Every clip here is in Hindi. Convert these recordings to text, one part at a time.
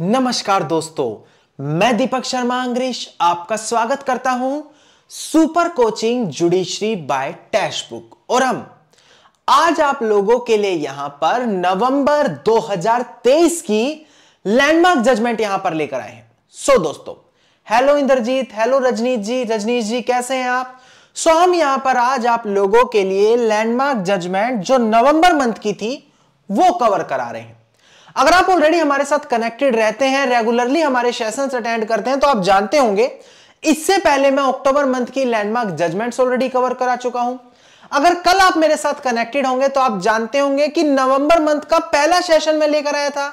नमस्कार दोस्तों मैं दीपक शर्मा अंग्रेश आपका स्वागत करता हूं सुपर कोचिंग जुडिशरी बाय टैश बुक और हम आज आप लोगों के लिए यहां पर नवंबर 2023 की लैंडमार्क जजमेंट यहां पर लेकर आए हैं सो दोस्तों हेलो इंद्रजीत हेलो रजनीत जी रजनीश जी कैसे हैं आप सो हम यहां पर आज आप लोगों के लिए लैंडमार्क जजमेंट जो नवंबर मंथ की थी वो कवर करा रहे हैं अगर आप ऑलरेडी हमारे साथ कनेक्टेड रहते हैं रेगुलरली हमारे सेशंस अटेंड करते हैं तो आप जानते होंगे इससे पहले मैं अक्टूबर मंथ की लैंडमार्क जजमेंट्स ऑलरेडी कवर करा चुका हूं अगर कल आप मेरे साथ कनेक्टेड होंगे तो आप जानते होंगे कि नवंबर मंथ का पहला सेशन में लेकर आया था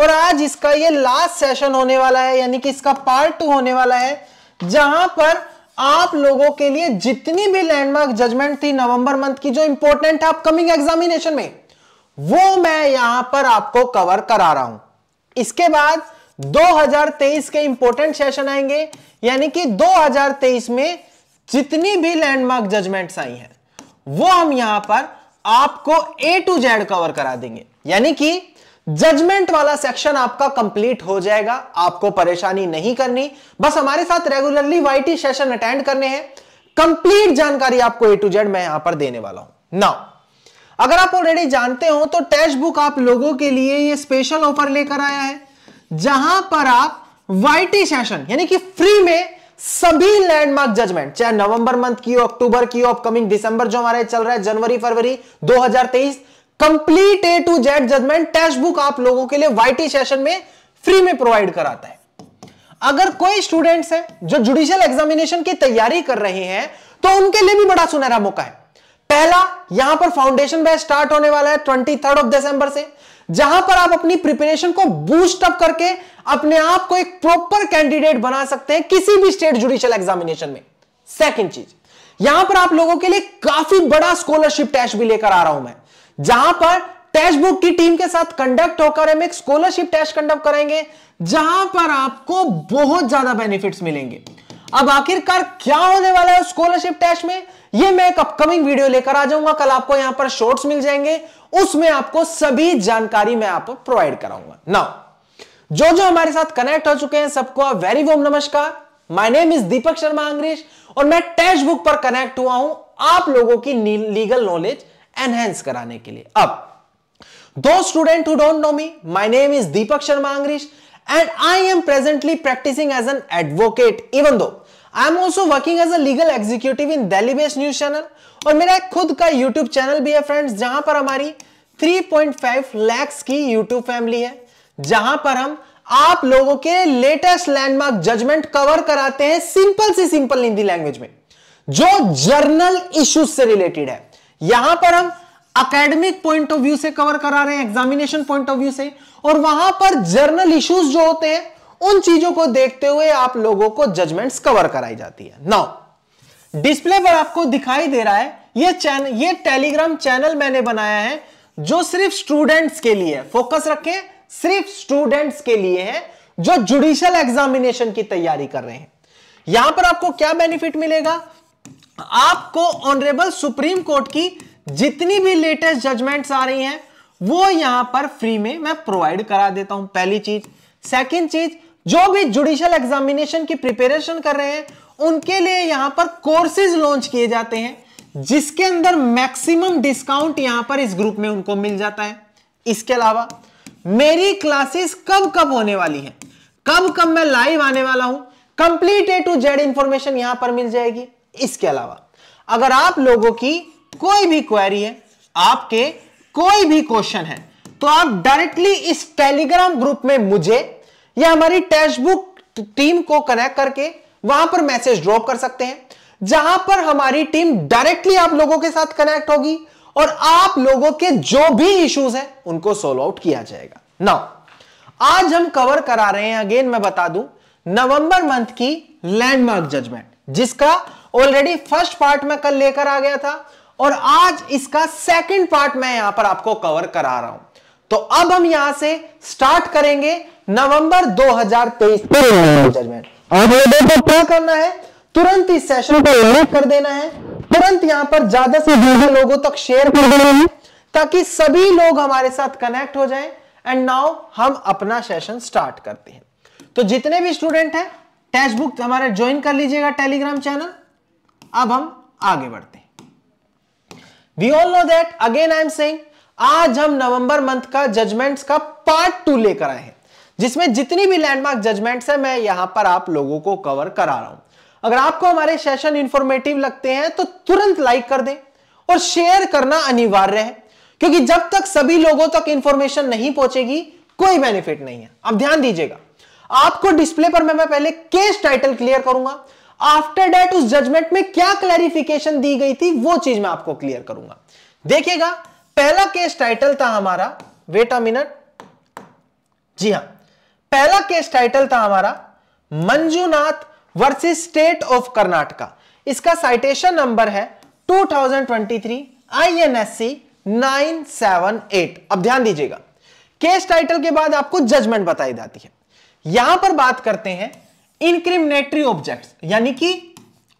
और आज इसका ये लास्ट सेशन होने वाला है यानी कि इसका पार्ट टू होने वाला है जहां पर आप लोगों के लिए जितनी भी लैंडमार्क जजमेंट थी नवंबर मंथ की जो इंपॉर्टेंट है अपकमिंग एग्जामिनेशन में वो मैं यहां पर आपको कवर करा रहा हूं इसके बाद 2023 के इंपोर्टेंट सेशन आएंगे यानी कि 2023 में जितनी भी लैंडमार्क जजमेंट्स आई हैं वो हम यहां पर आपको ए टू जेड कवर करा देंगे यानी कि जजमेंट वाला सेक्शन आपका कंप्लीट हो जाएगा आपको परेशानी नहीं करनी बस हमारे साथ रेगुलरली वाईटी सेशन अटेंड करने हैं कंप्लीट जानकारी आपको ए टू जेड मैं यहां पर देने वाला हूं नाउ अगर आप ऑलरेडी जानते हो तो टेक्स्ट बुक आप लोगों के लिए ये स्पेशल ऑफर लेकर आया है जहां पर आप वाईटी सेशन यानी कि फ्री में सभी लैंडमार्क जजमेंट चाहे नवंबर मंथ की हो अक्टूबर की हो अपकमिंग दिसंबर जो हमारे चल रहा है जनवरी फरवरी 2023 complete A to Z judgement text book आप लोगों के लिए वाईटी सेशन में फ्री में प्रोवाइड कराता है अगर कोई स्टूडेंट्स है जो जुडिशियल एग्जामिनेशन की तैयारी कर रहे हैं तो उनके लिए भी बड़ा सुनहरा मौका है पहला यहां पर फाउंडेशन बैच स्टार्ट होने वाला है ट्वेंटी थर्ड ऑफ दिसंबर से जहां पर आप अपनी प्रिपरेशन को बूस्ट अप करके अपने आप को एक प्रॉपर कैंडिडेट बना सकते हैं किसी भी स्टेट जुडिशियल एग्जामिनेशन में सेकंड चीज यहां पर आप लोगों के लिए काफी बड़ा स्कॉलरशिप टेस्ट भी लेकर आ रहा हूं मैं जहां पर टेस्ट बुक की टीम के साथ कंडक्ट होकर हम एक स्कॉलरशिप टेस्ट कंडक्ट करेंगे जहां पर आपको बहुत ज्यादा बेनिफिट्स मिलेंगे अब आखिरकार क्या होने वाला है स्कॉलरशिप टेस्ट में ये मैं एक अपकमिंग वीडियो लेकर आ जाऊंगा कल आपको यहां पर शॉर्ट्स मिल जाएंगे उसमें आपको सभी जानकारी मैं आपको प्रोवाइड कराऊंगा नाउ जो जो हमारे साथ कनेक्ट हो चुके हैं सबको वेरी वोम नमस्कार my name is Deepak Sharma Angresh और मैं टेक्स्ट बुक पर कनेक्ट हुआ हूं आप लोगों की लीगल नॉलेज एनहेंस कराने के लिए अब दो student who don't know me my name is Deepak Sharma Angresh and I am presently practising as an advocate even though I am also working as a legal executive in Delhi based news channel और मेरा एक खुद का यूट्यूब चैनल भी है फ्रेंड्स जहां पर हमारी 3.5 पॉइंट लैक्स की यूट्यूब फैमिली है जहां पर हम आप लोगों के लेटेस्ट लैंडमार्क जजमेंट कवर कराते हैं सिंपल से सिंपल हिंदी लैंग्वेज में जो जर्नल इश्यूज से रिलेटेड है यहां पर हम अकेडमिक पॉइंट ऑफ व्यू से कवर करा रहे हैं एग्जामिनेशन पॉइंट ऑफ व्यू से और वहां पर जर्नल इश्यूज जो होते हैं उन चीजों को देखते हुए आप लोगों को जजमेंट्स कवर कराई जाती है नाउ डिस्प्ले पर आपको दिखाई दे रहा है ये चैनल ये टेलीग्राम चैनल मैंने बनाया है जो सिर्फ स्टूडेंट्स के लिए है फोकस रखें सिर्फ स्टूडेंट्स के लिए है जो जुडिशियल एग्जामिनेशन की तैयारी कर रहे हैं यहां पर आपको क्या बेनिफिट मिलेगा आपको ऑनरेबल सुप्रीम कोर्ट की जितनी भी लेटेस्ट जजमेंट्स आ रही हैं वो यहां पर फ्री में मैं प्रोवाइड करा देता हूं पहली चीज सेकंड चीज जो भी जुडिशियल एग्जामिनेशन की प्रिपेरेशन कर रहे हैं उनके लिए यहां पर कोर्सेज लॉन्च किए जाते हैं जिसके अंदर मैक्सिमम डिस्काउंट यहां पर इस ग्रुप में उनको मिल जाता है इसके अलावा मेरी क्लासेस कब कब होने वाली है कब कब मैं लाइव आने वाला हूं complete A to Z information यहां पर मिल जाएगी इसके अलावा अगर आप लोगों की कोई भी क्वेरी है आपके कोई भी क्वेश्चन है तो आप डायरेक्टली इस टेलीग्राम ग्रुप में मुझे या हमारी टेक्स्ट बुक टीम को कनेक्ट करके वहां पर मैसेज ड्रॉप कर सकते हैं जहां पर हमारी टीम डायरेक्टली आप लोगों के साथ कनेक्ट होगी और आप लोगों के जो भी इश्यूज हैं उनको सोल्व आउट किया जाएगा नाउ आज हम कवर करा रहे हैं अगेन मैं बता दूं नवंबर मंथ की लैंडमार्क जजमेंट जिसका ऑलरेडी फर्स्ट पार्ट में कल लेकर आ गया था और आज इसका सेकंड पार्ट मैं यहां पर आपको कवर करा रहा हूं तो अब हम यहां से स्टार्ट करेंगे नवंबर 2023 जजमेंट हाँ। आप को क्या करना है तुरंत इस सेशन को लाइक कर देना है तुरंत यहां पर ज्यादा से हाँ। ज्यादा लोगों तक शेयर कर देना है ताकि सभी लोग हमारे साथ कनेक्ट हो जाएं एंड नाउ हम अपना सेशन स्टार्ट करते हैं तो जितने भी स्टूडेंट हैं टेक्स्ट बुक हमारा ज्वाइन कर लीजिएगा टेलीग्राम चैनल अब हम आगे बढ़ते हैं we all know that again I am saying आज हम नवंबर मंथ का जजमेंट्स का पार्ट टू लेकर आए हैं जिसमें जितनी भी लैंडमार्क जजमेंट्स है मैं यहां पर आप लोगों को कवर करा रहा हूं अगर आपको हमारे सेशन इंफॉर्मेटिव लगते हैं तो तुरंत लाइक कर दें और शेयर करना अनिवार्य है क्योंकि जब तक सभी लोगों तक इंफॉर्मेशन नहीं पहुंचेगी कोई बेनिफिट नहीं है अब ध्यान दीजिएगा आपको डिस्प्ले पर मैं, मैं पहले केस टाइटल क्लियर करूंगा आफ्टर डेट उस जजमेंट में क्या क्लैरिफिकेशन दी गई थी वो चीज मैं आपको क्लियर करूंगा देखिएगा पहला केस टाइटल था हमारा वेट अ मिनट जी हां पहला केस टाइटल था हमारा Manjunath versus state of Karnataka इसका साइटेशन नंबर है 2023 आईएनएससी 978 अब ध्यान दीजिएगा केस टाइटल के बाद आपको जजमेंट बताई जाती है यहां पर बात करते हैं इनक्रिमिनेटरी ऑब्जेक्ट यानी कि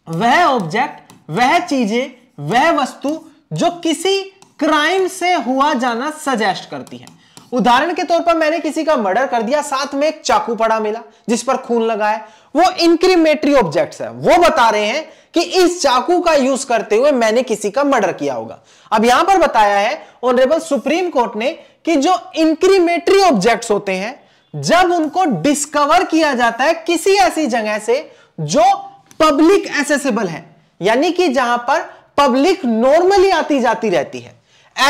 वह ऑब्जेक्ट वह चीजें वह वस्तु जो किसी क्राइम से हुआ जाना सजेस्ट करती है उदाहरण के तौर पर मैंने किसी का मर्डर कर दिया साथ में एक चाकू पड़ा मिला जिस पर खून लगा है वो इंक्रीमेटरी ऑब्जेक्ट्स है वो बता रहे हैं कि इस चाकू का यूज करते हुए मैंने किसी का मर्डर किया होगा अब यहां पर बताया है ऑनरेबल सुप्रीम कोर्ट ने कि जो इंक्रीमेटरी ऑब्जेक्ट्स होते हैं जब उनको डिस्कवर किया जाता है किसी ऐसी जगह से जो पब्लिक एसेबल है यानी कि जहां पर पब्लिक नॉर्मली आती जाती रहती है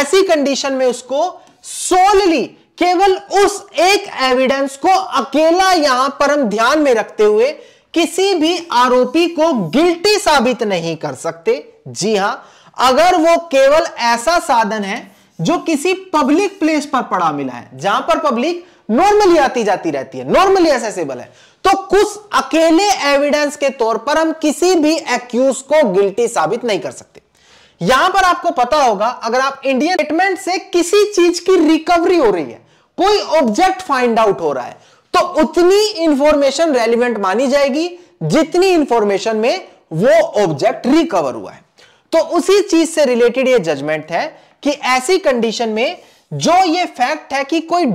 ऐसी कंडीशन में उसको सोलली केवल उस एक एविडेंस को अकेला यहां पर हम ध्यान में रखते हुए किसी भी आरोपी को गिल्टी साबित नहीं कर सकते जी हां अगर वो केवल ऐसा साधन है जो किसी पब्लिक प्लेस पर पड़ा मिला है जहां पर पब्लिक नॉर्मली आती जाती रहती है नॉर्मली एसेसिबल है तो कुछ अकेले एविडेंस के तौर पर हम किसी भी एक्यूज को गिल्टी साबित नहीं कर सकते यहां पर आपको पता होगा अगर आप इंडियन स्टेटमेंट से किसी चीज की रिकवरी हो रही है कोई ऑब्जेक्ट फाइंड आउट हो रहा है तो उतनी इंफॉर्मेशन रेलिवेंट मानी जाएगी जितनी इंफॉर्मेशन में वो ऑब्जेक्ट रिकवर हुआ है तो उसी चीज से रिलेटेड ये जजमेंट है कि ऐसी कंडीशन में जो ये फैक्ट है कि कोई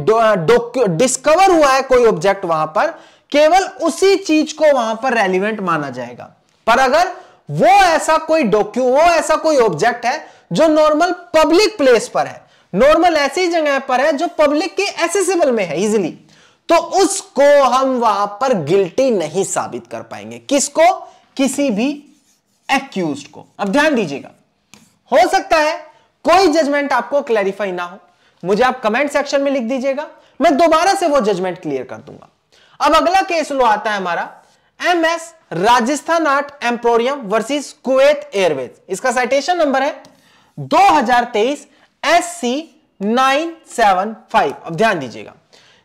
डिस्कवर हुआ है कोई ऑब्जेक्ट वहां पर केवल उसी चीज को वहां पर रेलिवेंट माना जाएगा पर अगर वो ऐसा कोई डॉक्यू वो ऐसा कोई ऑब्जेक्ट है जो नॉर्मल पब्लिक प्लेस पर है नॉर्मल ऐसी जगह पर है जो पब्लिक के एसेसिबल में है इजिली तो उसको हम वहां पर गिल्टी नहीं साबित कर पाएंगे किसको किसी भी एक्यूज को अब ध्यान दीजिएगा हो सकता है कोई जजमेंट आपको क्लैरिफाई ना हो मुझे आप कमेंट सेक्शन में लिख दीजिएगा मैं दोबारा से वो जजमेंट क्लियर कर दूंगा अब अगला केस लो आता है हमारा M S Rajasthan art emporium versus Kuwait airways इसका साइटेशन नंबर है 2023 एससी 975 अब ध्यान दीजिएगा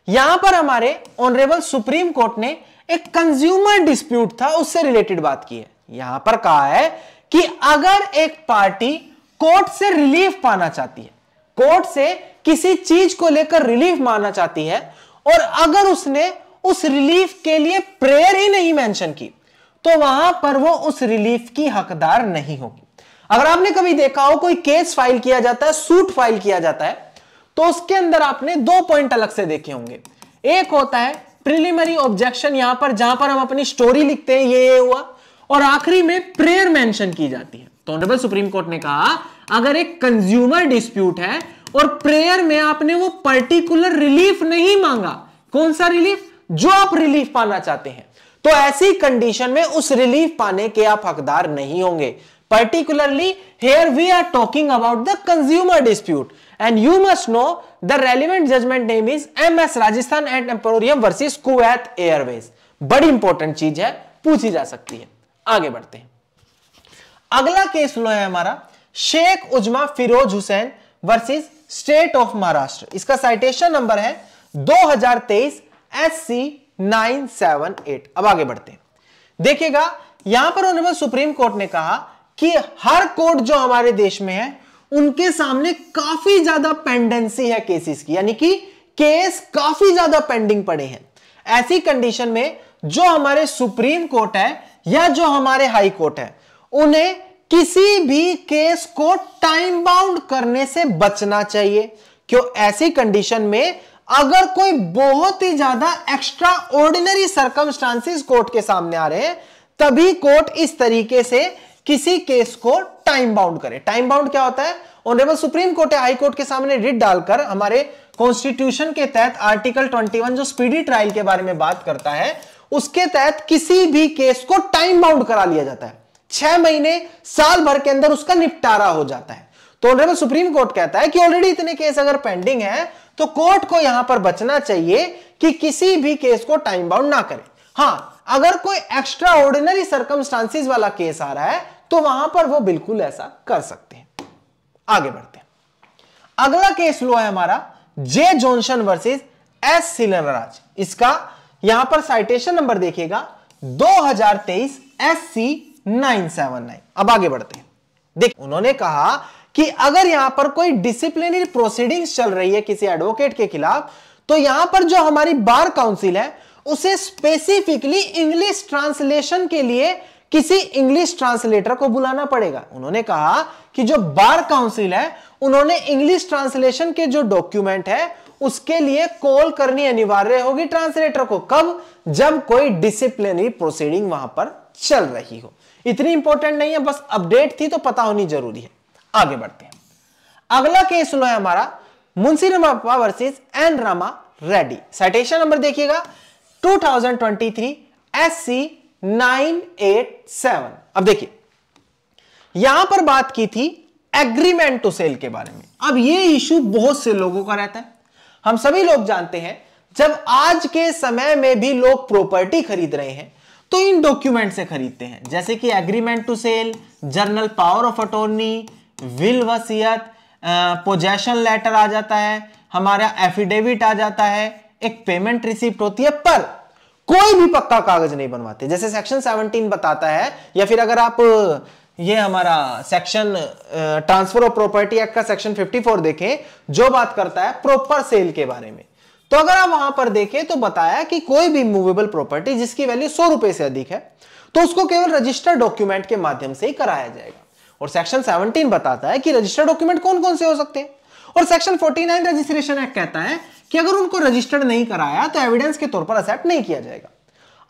यहां पर हमारे ऑनरेबल सुप्रीम कोर्ट ने एक कंज्यूमर डिस्प्यूट था उससे रिलेटेड बात की है यहां पर कहा है कि अगर एक पार्टी कोर्ट से रिलीफ पाना चाहती है कोर्ट से किसी चीज को लेकर रिलीफ माना चाहती है और अगर उसने उस रिलीफ के लिए प्रेयर ही नहीं मेंशन की तो वहां पर वो उस रिलीफ की हकदार नहीं होगी अगर आपने कभी देखा हो कोई केस फाइल किया जाता है सूट फाइल किया जाता है तो उसके अंदर आपने दो पॉइंट अलग से देखे होंगे एक होता है प्रिलिमरी ऑब्जेक्शन यहां पर जहां पर हम अपनी स्टोरी लिखते हैं ये ये हुआ और आखिरी में प्रेयर मेंशन की जाती है तो ऑनरेबल सुप्रीम कोर्ट ने कहा अगर एक कंज्यूमर डिस्प्यूट है और प्रेयर में आपने वो पर्टिकुलर रिलीफ नहीं मांगा कौन सा रिलीफ जो आप रिलीफ पाना चाहते हैं तो ऐसी कंडीशन में उस रिलीफ पाने के आप हकदार नहीं होंगे particularly here we are talking about the consumer dispute and you must know the relevant judgment name is M S Rajasthan and emporium versus Kuwait airways बड़ी इंपॉर्टेंट चीज है पूछी जा सकती है आगे बढ़ते हैं अगला केस लो है हमारा Sheikh Uzma Firoz Hussain versus state of Maharashtra इसका साइटेशन नंबर है 2023 S C nine seven eight अब आगे बढ़ते हैं देखिएगा यहां पर ऑनरेबल सुप्रीम कोर्ट ने कहा कि हर कोर्ट जो हमारे देश में है उनके सामने काफी ज्यादा पेंडेंसी है केसेस की यानी कि केस काफी ज्यादा पेंडिंग पड़े हैं ऐसी कंडीशन में जो हमारे सुप्रीम कोर्ट है या जो हमारे हाई कोर्ट है उन्हें किसी भी केस को टाइम बाउंड करने से बचना चाहिए क्यों ऐसी कंडीशन में अगर कोई बहुत ही ज्यादा एक्स्ट्रा ऑर्डिनरी सर्कमस्टांसिस कोर्ट के सामने आ रहे हैं तभी कोर्ट इस तरीके से किसी केस को टाइम बाउंड करे टाइम बाउंड क्या होता है ऑनरेबल सुप्रीम कोर्ट या हाई कोर्ट के सामने रिट डालकर हमारे कॉन्स्टिट्यूशन के तहत आर्टिकल 21 जो स्पीडी ट्रायल के बारे में बात करता है उसके तहत किसी भी केस को टाइम बाउंड करा लिया जाता है छह महीने साल भर के अंदर उसका निपटारा हो जाता है तो ऑनरेबल सुप्रीम कोर्ट कहता है कि ऑलरेडी इतने केस अगर पेंडिंग है तो कोर्ट को यहां पर बचना चाहिए कि किसी भी केस को टाइम बाउंड ना करें हाँ अगर कोई एक्स्ट्रा ऑर्डिनरी सर्कमस्टांसिस वाला केस आ रहा है तो वहां पर वो बिल्कुल ऐसा कर सकते हैं आगे बढ़ते हैं अगला केस लो है हमारा J Johnson versus S Silanraj इसका यहां पर साइटेशन नंबर देखिएगा 2023 S C nine seven nine अब आगे बढ़ते हैं देख उन्होंने कहा कि अगर यहां पर कोई डिसिप्लिनरी प्रोसीडिंग्स चल रही है किसी एडवोकेट के खिलाफ तो यहां पर जो हमारी बार काउंसिल है उसे स्पेसिफिकली इंग्लिश ट्रांसलेशन के लिए किसी इंग्लिश ट्रांसलेटर को बुलाना पड़ेगा उन्होंने कहा कि जो बार काउंसिल है उन्होंने इंग्लिश ट्रांसलेशन के जो डॉक्यूमेंट है उसके लिए कॉल करनी अनिवार्य होगी ट्रांसलेटर को कब जब कोई डिसिप्लिनरी प्रोसीडिंग वहां पर चल रही हो इतनी इंपॉर्टेंट नहीं है बस अपडेट थी तो पता होनी जरूरी है आगे बढ़ते हैं अगला केस सुना है हमारा Munshi Ramappa versus N Rama Reddy citation number देखिएगा 2023 एससी 987 अब देखिए यहां पर बात की थी एग्रीमेंट टू सेल के बारे में अब ये इश्यू बहुत से लोगों का रहता है हम सभी लोग जानते हैं जब आज के समय में भी लोग प्रॉपर्टी खरीद रहे हैं तो इन डॉक्यूमेंट से खरीदते हैं जैसे कि agreement to sale general power of attorney will वसीयत पोजेशन लेटर आ जाता है हमारा एफिडेविट आ जाता है एक पेमेंट रिसिप्ट होती है पर कोई भी पक्का कागज नहीं बनवाते जैसे सेक्शन 17 बताता है या फिर अगर आप ये हमारा section transfer of property act का सेक्शन 54 देखें जो बात करता है प्रॉपर सेल के बारे में तो अगर आप वहां पर देखें तो बताया कि कोई भी मूवेबल प्रॉपर्टी जिसकी वैल्यू सौ रुपए से अधिक है तो उसको केवल रजिस्टर डॉक्यूमेंट के माध्यम से ही कराया जाएगा और सेक्शन 17 बताता है कि रजिस्टर्ड डॉक्यूमेंट कौन कौन से हो सकते हैं और सेक्शन 49 रजिस्ट्रेशन एक्ट कहता है कि अगर उनको रजिस्टर्ड नहीं कराया तो एविडेंस के तौर पर एक्सेप्ट नहीं किया जाएगा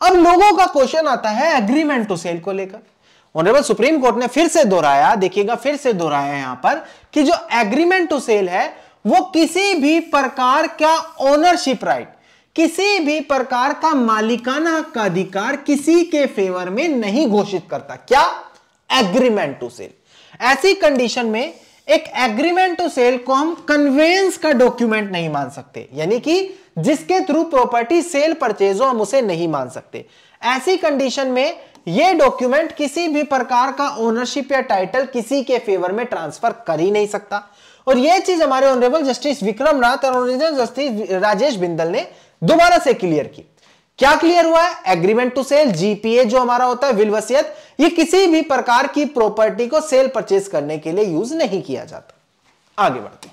अब लोगों का क्वेश्चन आता है एग्रीमेंट टू सेल को लेकर ऑनरेबल सुप्रीम कोर्ट ने फिर से दोहराया देखिएगा फिर से दोहराया यहां पर कि जो एग्रीमेंट टू सेल है वो किसी भी प्रकार का ओनरशिप राइट किसी भी प्रकार का मालिकाना का अधिकार किसी के फेवर में नहीं घोषित करता क्या एग्रीमेंट टू सेल ऐसी कंडीशन में एक एग्रीमेंट टू सेल को हम कन्वेंस का डॉक्यूमेंट नहीं मान सकते यानी कि जिसके थ्रू प्रॉपर्टी सेल परचेज हो हम उसे नहीं मान सकते ऐसी कंडीशन में यह डॉक्यूमेंट किसी भी प्रकार का ओनरशिप या टाइटल किसी के फेवर में ट्रांसफर कर ही नहीं सकता और यह चीज हमारे ऑनरेबल जस्टिस विक्रम नाथ और जस्टिस राजेश बिंदल ने दोबारा से क्लियर की क्या क्लियर हुआ है एग्रीमेंट टू सेल जीपीए जो हमारा होता है विलवसियत ये किसी भी प्रकार की प्रॉपर्टी को सेल परचेस करने के लिए यूज नहीं किया जाता आगे बढ़ते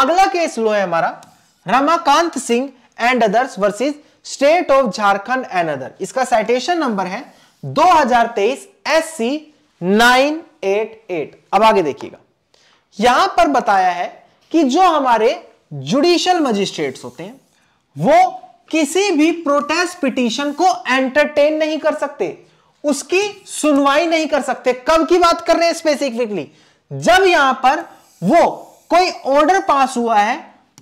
अगला केस लो है हमारा Ramakant Singh and others versus state of Jharkhand and other इसका साइटेशन नंबर है 2023 एससी 988 अब आगे देखिएगा यहां पर बताया है कि जो हमारे जुडिशियल मजिस्ट्रेट होते हैं वो किसी भी प्रोटेस्ट पिटीशन को एंटरटेन नहीं कर सकते उसकी सुनवाई नहीं कर सकते कब की बात कर रहे हैं स्पेसिफिकली जब यहां पर वो कोई ऑर्डर पास हुआ है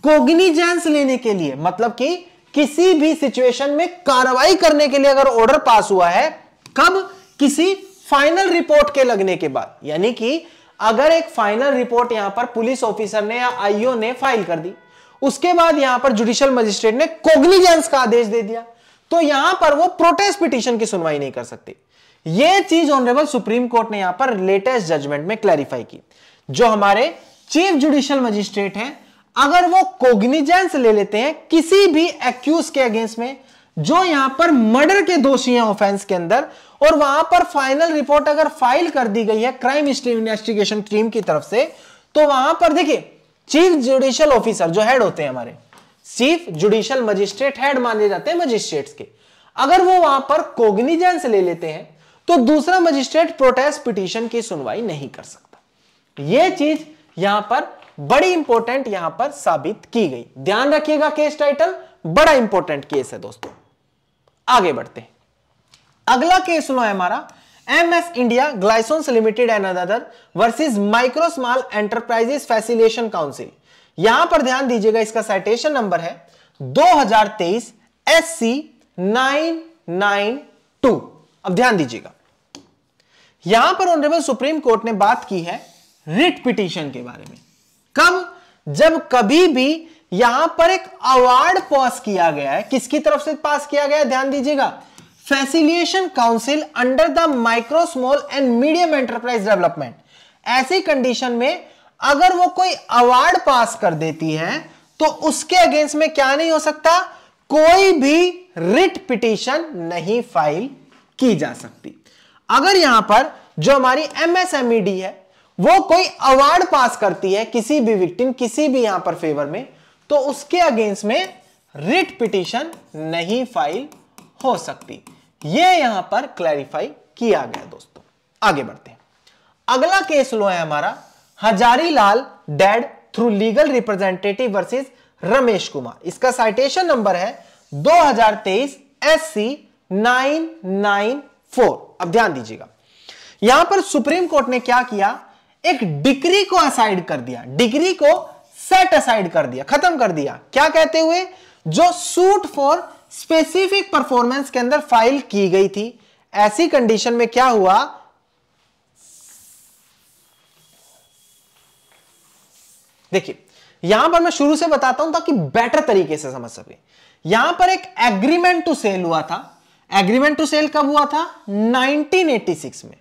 कोग्निजेंस लेने के लिए मतलब कि किसी भी सिचुएशन में कार्रवाई करने के लिए अगर ऑर्डर पास हुआ है कब किसी फाइनल रिपोर्ट के लगने के बाद यानी कि अगर एक फाइनल रिपोर्ट यहां पर पुलिस ऑफिसर ने या आईओ ने फाइल कर दी उसके बाद यहां पर जुडिशियल मजिस्ट्रेट ने कोग्निजेंस का आदेश दे दिया तो यहां पर वो प्रोटेस्ट पिटिशन की सुनवाई नहीं कर सकते ये चीज ऑनरेबल सुप्रीम कोर्ट ने यहां पर लेटेस्ट जजमेंट में क्लैरिफाई की जो हमारे चीफ जुडिशियल मजिस्ट्रेट हैं अगर वो कोग्निजेंस ले लेते हैं किसी भी एक्यूज के अगेंस्ट में जो यहां पर मर्डर के दोषी हैं ऑफेंस के अंदर और वहां पर फाइनल रिपोर्ट अगर फाइल कर दी गई है क्राइम इन्वेस्टिगेशन टीम की तरफ से तो वहां पर देखिए चीफ जुडिशियल ऑफिसर जो हेड होते हैं हमारे चीफ जुडिशियल मजिस्ट्रेट हेड माने जाते हैं मजिस्ट्रेट्स के अगर वो वहां पर कोग्निजेंस ले लेते हैं तो दूसरा मजिस्ट्रेट प्रोटेस्ट पिटीशन की सुनवाई नहीं कर सकता यह चीज यहां पर बड़ी इंपॉर्टेंट यहां पर साबित की गई ध्यान रखिएगा केस टाइटल बड़ा इंपॉर्टेंट केस है दोस्तों आगे बढ़ते हैं अगला केस सुना है हमारा MS India Glycons limited and other versus micro small enterprises facilitation council यहां पर ध्यान दीजिएगा इसका साइटेशन नंबर है 2023 SC 992 अब ध्यान दीजिएगा यहां पर ऑनरेबल सुप्रीम कोर्ट ने बात की है रिट पिटीशन के बारे में कब जब कभी भी यहां पर एक अवार्ड पास किया गया है किसकी तरफ से पास किया गया ध्यान दीजिएगा facilitation council under the micro small and medium enterprise development ऐसी कंडीशन में अगर वो कोई अवार्ड पास कर देती है तो उसके अगेंस्ट में क्या नहीं हो सकता कोई भी रिट पिटिशन नहीं फाइल की जा सकती अगर यहां पर जो हमारी एमएसएमईडी e है वो कोई अवार्ड पास करती है किसी भी विक्टिम किसी भी यहां पर फेवर में तो उसके अगेंस्ट में रिट पिटिशन नहीं फाइल हो सकती ये यहां पर क्लैरिफाई किया गया दोस्तों आगे बढ़ते हैं अगला केस लो है हमारा Hazari Lal dead through legal representative versus Ramesh Kumar इसका साइटेशन नंबर है 2023 एससी 994 अब ध्यान दीजिएगा यहां पर सुप्रीम कोर्ट ने क्या किया एक डिग्री को असाइड कर दिया डिग्री को सेट असाइड कर दिया खत्म कर दिया क्या कहते हुए जो सूट फॉर स्पेसिफिक परफॉर्मेंस के अंदर फाइल की गई थी ऐसी कंडीशन में क्या हुआ देखिए यहां पर मैं शुरू से बताता हूं ताकि बेटर तरीके से समझ सके यहां पर एक एग्रीमेंट टू सेल हुआ था एग्रीमेंट टू सेल कब हुआ था 1986 में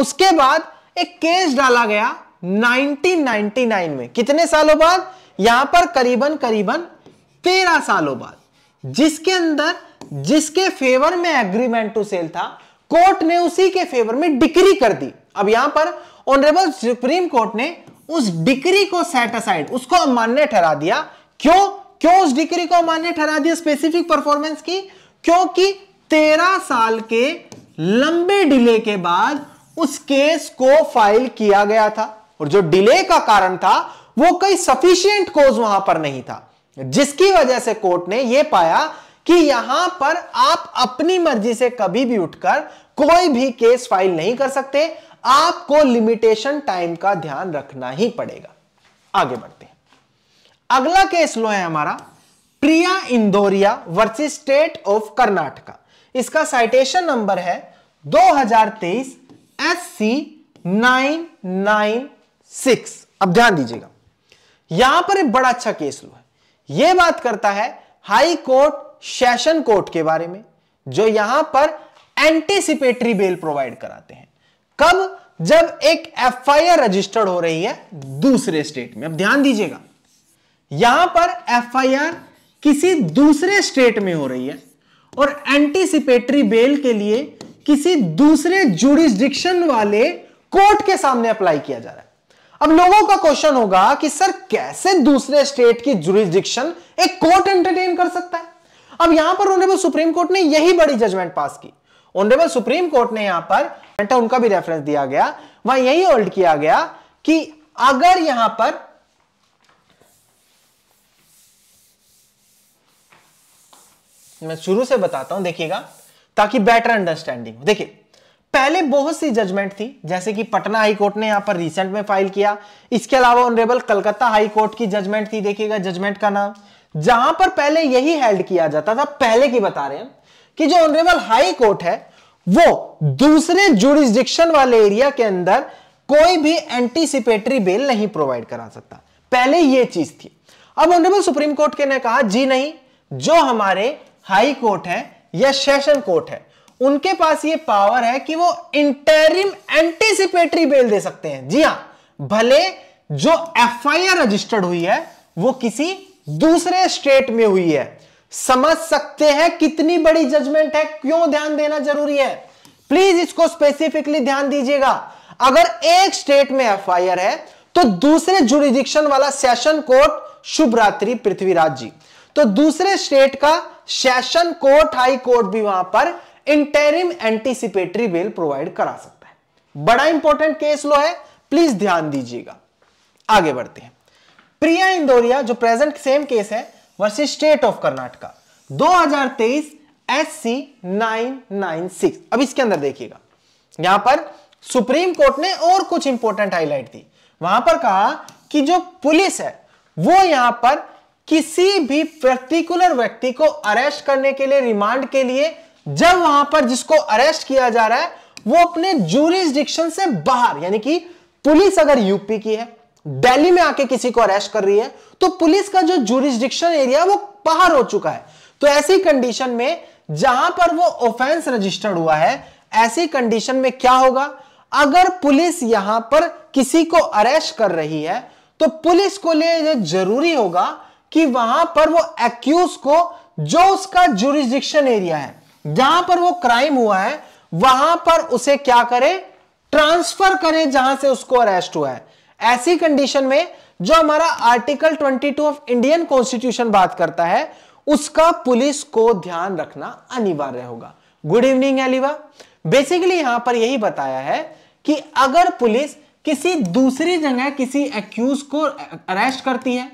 उसके बाद एक केस डाला गया 1999 में कितने सालों बाद यहां पर करीबन करीबन तेरह सालों बाद जिसके अंदर जिसके फेवर में एग्रीमेंट टू सेल था कोर्ट ने उसी के फेवर में डिक्री कर दी अब यहां पर ऑनरेबल सुप्रीम कोर्ट ने उस डिक्री को सेट असाइड उसको अमान्य ठहरा दिया क्यों क्यों उस डिक्री को अमान्य ठहरा दिया स्पेसिफिक परफॉर्मेंस की क्योंकि तेरह साल के लंबे डिले के बाद उस केस को फाइल किया गया था और जो डिले का कारण था वो कई सफिशियंट कोज वहां पर नहीं था जिसकी वजह से कोर्ट ने यह पाया कि यहां पर आप अपनी मर्जी से कभी भी उठकर कोई भी केस फाइल नहीं कर सकते आपको लिमिटेशन टाइम का ध्यान रखना ही पड़ेगा आगे बढ़ते हैं अगला केस लो है हमारा Priya Indoria versus state of Karnataka इसका साइटेशन नंबर है 2023 S C nine nine six अब ध्यान दीजिएगा यहां पर एक बड़ा अच्छा केस लो है यह बात करता है हाई कोर्ट सेशन कोर्ट के बारे में जो यहां पर एंटीसिपेटरी बेल प्रोवाइड कराते हैं कब जब एक एफआईआर रजिस्टर्ड हो रही है दूसरे स्टेट में अब ध्यान दीजिएगा यहां पर एफआईआर किसी दूसरे स्टेट में हो रही है और एंटीसिपेटरी बेल के लिए किसी दूसरे जुडिस्डिक्शन वाले कोर्ट के सामने अप्लाई किया जा रहा है अब लोगों का क्वेश्चन होगा कि सर कैसे दूसरे स्टेट की जुरिस्डिक्शन एक कोर्ट एंटरटेन कर सकता है अब यहां पर ऑनरेबल सुप्रीम कोर्ट ने यही बड़ी जजमेंट पास की ऑनरेबल सुप्रीम कोर्ट ने यहां पर उनका भी रेफरेंस दिया गया वहां यही होल्ड किया गया कि अगर यहां पर मैं शुरू से बताता हूं देखिएगा ताकि बेटर अंडरस्टैंडिंग देखिए पहले बहुत सी जजमेंट थी जैसे कि पटना हाई कोर्ट ने यहां पर रिसेंट में फाइल किया इसके अलावा ऑनरेबल कलकत्ता हाई कोर्ट की जजमेंट थी देखिएगा जजमेंट का नाम जहां पर पहले यही हेल्ड किया जाता था पहले की बता रहे हैं कि जो ऑनरेबल हाई कोर्ट है वो दूसरे जुरिस्डिक्शन वाले एरिया के अंदर कोई भी एंटीसिपेटरी बेल नहीं प्रोवाइड करा सकता पहले यह चीज थी अब ऑनरेबल सुप्रीम कोर्ट के ने कहा जी नहीं जो हमारे हाई कोर्ट है या सेशन कोर्ट है उनके पास ये पावर है कि वो इंटरिम एंटीसिपेटरी बेल दे सकते हैं जी हां भले जो एफआईआर रजिस्टर्ड हुई है वो किसी दूसरे स्टेट में हुई है समझ सकते हैं कितनी बड़ी जजमेंट है क्यों ध्यान देना जरूरी है प्लीज इसको स्पेसिफिकली ध्यान दीजिएगा अगर एक स्टेट में एफआईआर है तो दूसरे जुरिडिक्शन वाला सेशन कोर्ट शुभ रात्रि पृथ्वीराज जी तो दूसरे स्टेट का सेशन कोर्ट हाई कोर्ट भी वहां पर इंटेरिम एंटीसिपेटरी बेल प्रोवाइड करा सकता है बड़ा इंपॉर्टेंट केस लो है प्लीज ध्यान दीजिएगा आगे बढ़ते हैं प्रिया इंदौरिया जो प्रेजेंट सेम केस है versus state of Karnataka 2023 SC 996 अब इसके अंदर देखिएगा यहां पर सुप्रीम कोर्ट ने और कुछ इंपॉर्टेंट हाईलाइट दी वहां पर कहा कि जो पुलिस है वो यहां पर किसी भी पर्टिकुलर व्यक्ति को अरेस्ट करने के लिए रिमांड के लिए जब वहां पर जिसको अरेस्ट किया जा रहा है वो अपने जूरिस्डिक्शन से बाहर यानी कि पुलिस अगर यूपी की है दिल्ली में आके किसी को अरेस्ट कर रही है तो पुलिस का जो जूरिस्डिक्शन एरिया वो बाहर हो चुका है तो ऐसी कंडीशन में जहां पर वो ऑफेंस रजिस्टर्ड हुआ है ऐसी कंडीशन में क्या होगा अगर पुलिस यहां पर किसी को अरेस्ट कर रही है तो पुलिस को लिए जरूरी होगा कि वहां पर वो एक्यूज को जो उसका जुरिस्डिक्शन एरिया है जहां पर वो क्राइम हुआ है वहां पर उसे क्या करें ट्रांसफर करें जहां से उसको अरेस्ट हुआ है ऐसी कंडीशन में जो हमारा आर्टिकल 22 ऑफ इंडियन कॉन्स्टिट्यूशन बात करता है उसका पुलिस को ध्यान रखना अनिवार्य होगा गुड इवनिंग एलिवा बेसिकली यहां पर यही बताया है कि अगर पुलिस किसी दूसरी जगह किसी एक्यूज को अरेस्ट करती है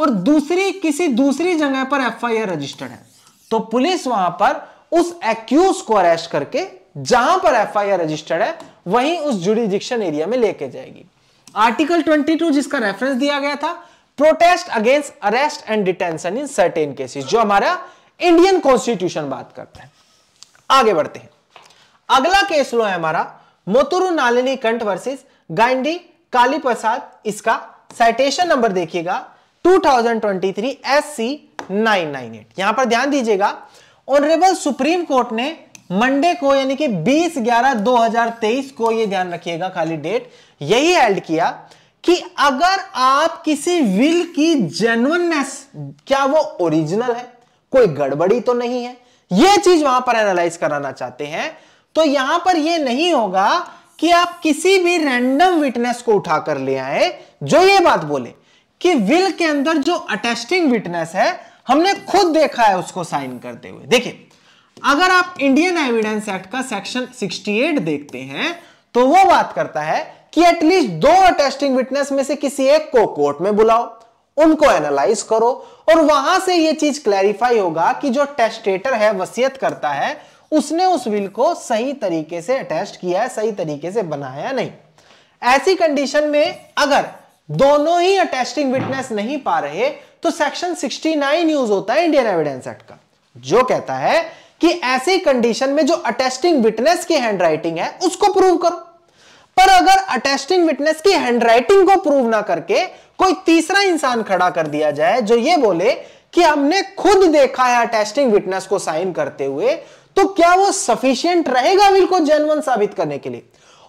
और दूसरी किसी दूसरी जगह पर एफआईआर रजिस्टर्ड है तो पुलिस वहां पर उस एक्यूज को अरेस्ट करके जहां पर एफआईआर रजिस्टर्ड है वहीं उस जुडिजिक्शन एरिया में लेके जाएगी आर्टिकल 22 जिसका रेफरेंस दिया गया था protest against arrest and detention in certain cases जो हमारा इंडियन कॉन्स्टिट्यूशन बात करता है आगे बढ़ते हैं अगला केस लो है हमारा मोतुरु नालिनी कंट वर्सेस गांडी काली प्रसाद इसका साइटेशन नंबर देखिएगा 2023 एससी 998 यहां पर ध्यान दीजिएगा ऑनरेबल सुप्रीम कोर्ट ने मंडे को यानी कि 20 ग्यारह 2023 को यह ध्यान रखिएगा खाली डेट यही एड किया कि अगर आप किसी विल की जेनुअननेस क्या वो ओरिजिनल है कोई गड़बड़ी तो नहीं है यह चीज वहां पर एनालाइज कराना चाहते हैं तो यहां पर यह नहीं होगा कि आप किसी भी रैंडम विटनेस को उठाकर ले आए जो ये बात बोले कि विल के अंदर जो अटेस्टिंग विटनेस है हमने खुद देखा है उसको साइन करते हुए देखिए अगर आप इंडियन एविडेंस एक्ट का सेक्शन 68 देखते हैं तो वो बात करता है कि एटलीस्ट दो अटेस्टिंग विटनेस में से किसी एक को कोर्ट में बुलाओ उनको एनालाइज करो और वहां से ये चीज क्लैरिफाई होगा कि जो टेस्टेटर है वसीयत करता है उसने उस विल को सही तरीके से अटेस्ट किया है सही तरीके से बनाया नहीं ऐसी कंडीशन में अगर दोनों ही अटेस्टिंग विटनेस नहीं पा रहे तो सेक्शन 69 यूज होता है इंडियन एविडेंस एक्ट का जो कहता है कि ऐसी कंडीशन में जो अटेस्टिंग विटनेस की हैंडराइटिंग है उसको प्रूव करो पर अगर अटेस्टिंग विटनेस की हैंडराइटिंग को प्रूव ना करके कोई तीसरा इंसान खड़ा कर दिया जाए जो ये बोले कि हमने खुद देखा है अटेस्टिंग विटनेस को साइन करते हुए तो क्या वो सफिशियंट रहेगा बिल्कुल जेनवन साबित करने के लिए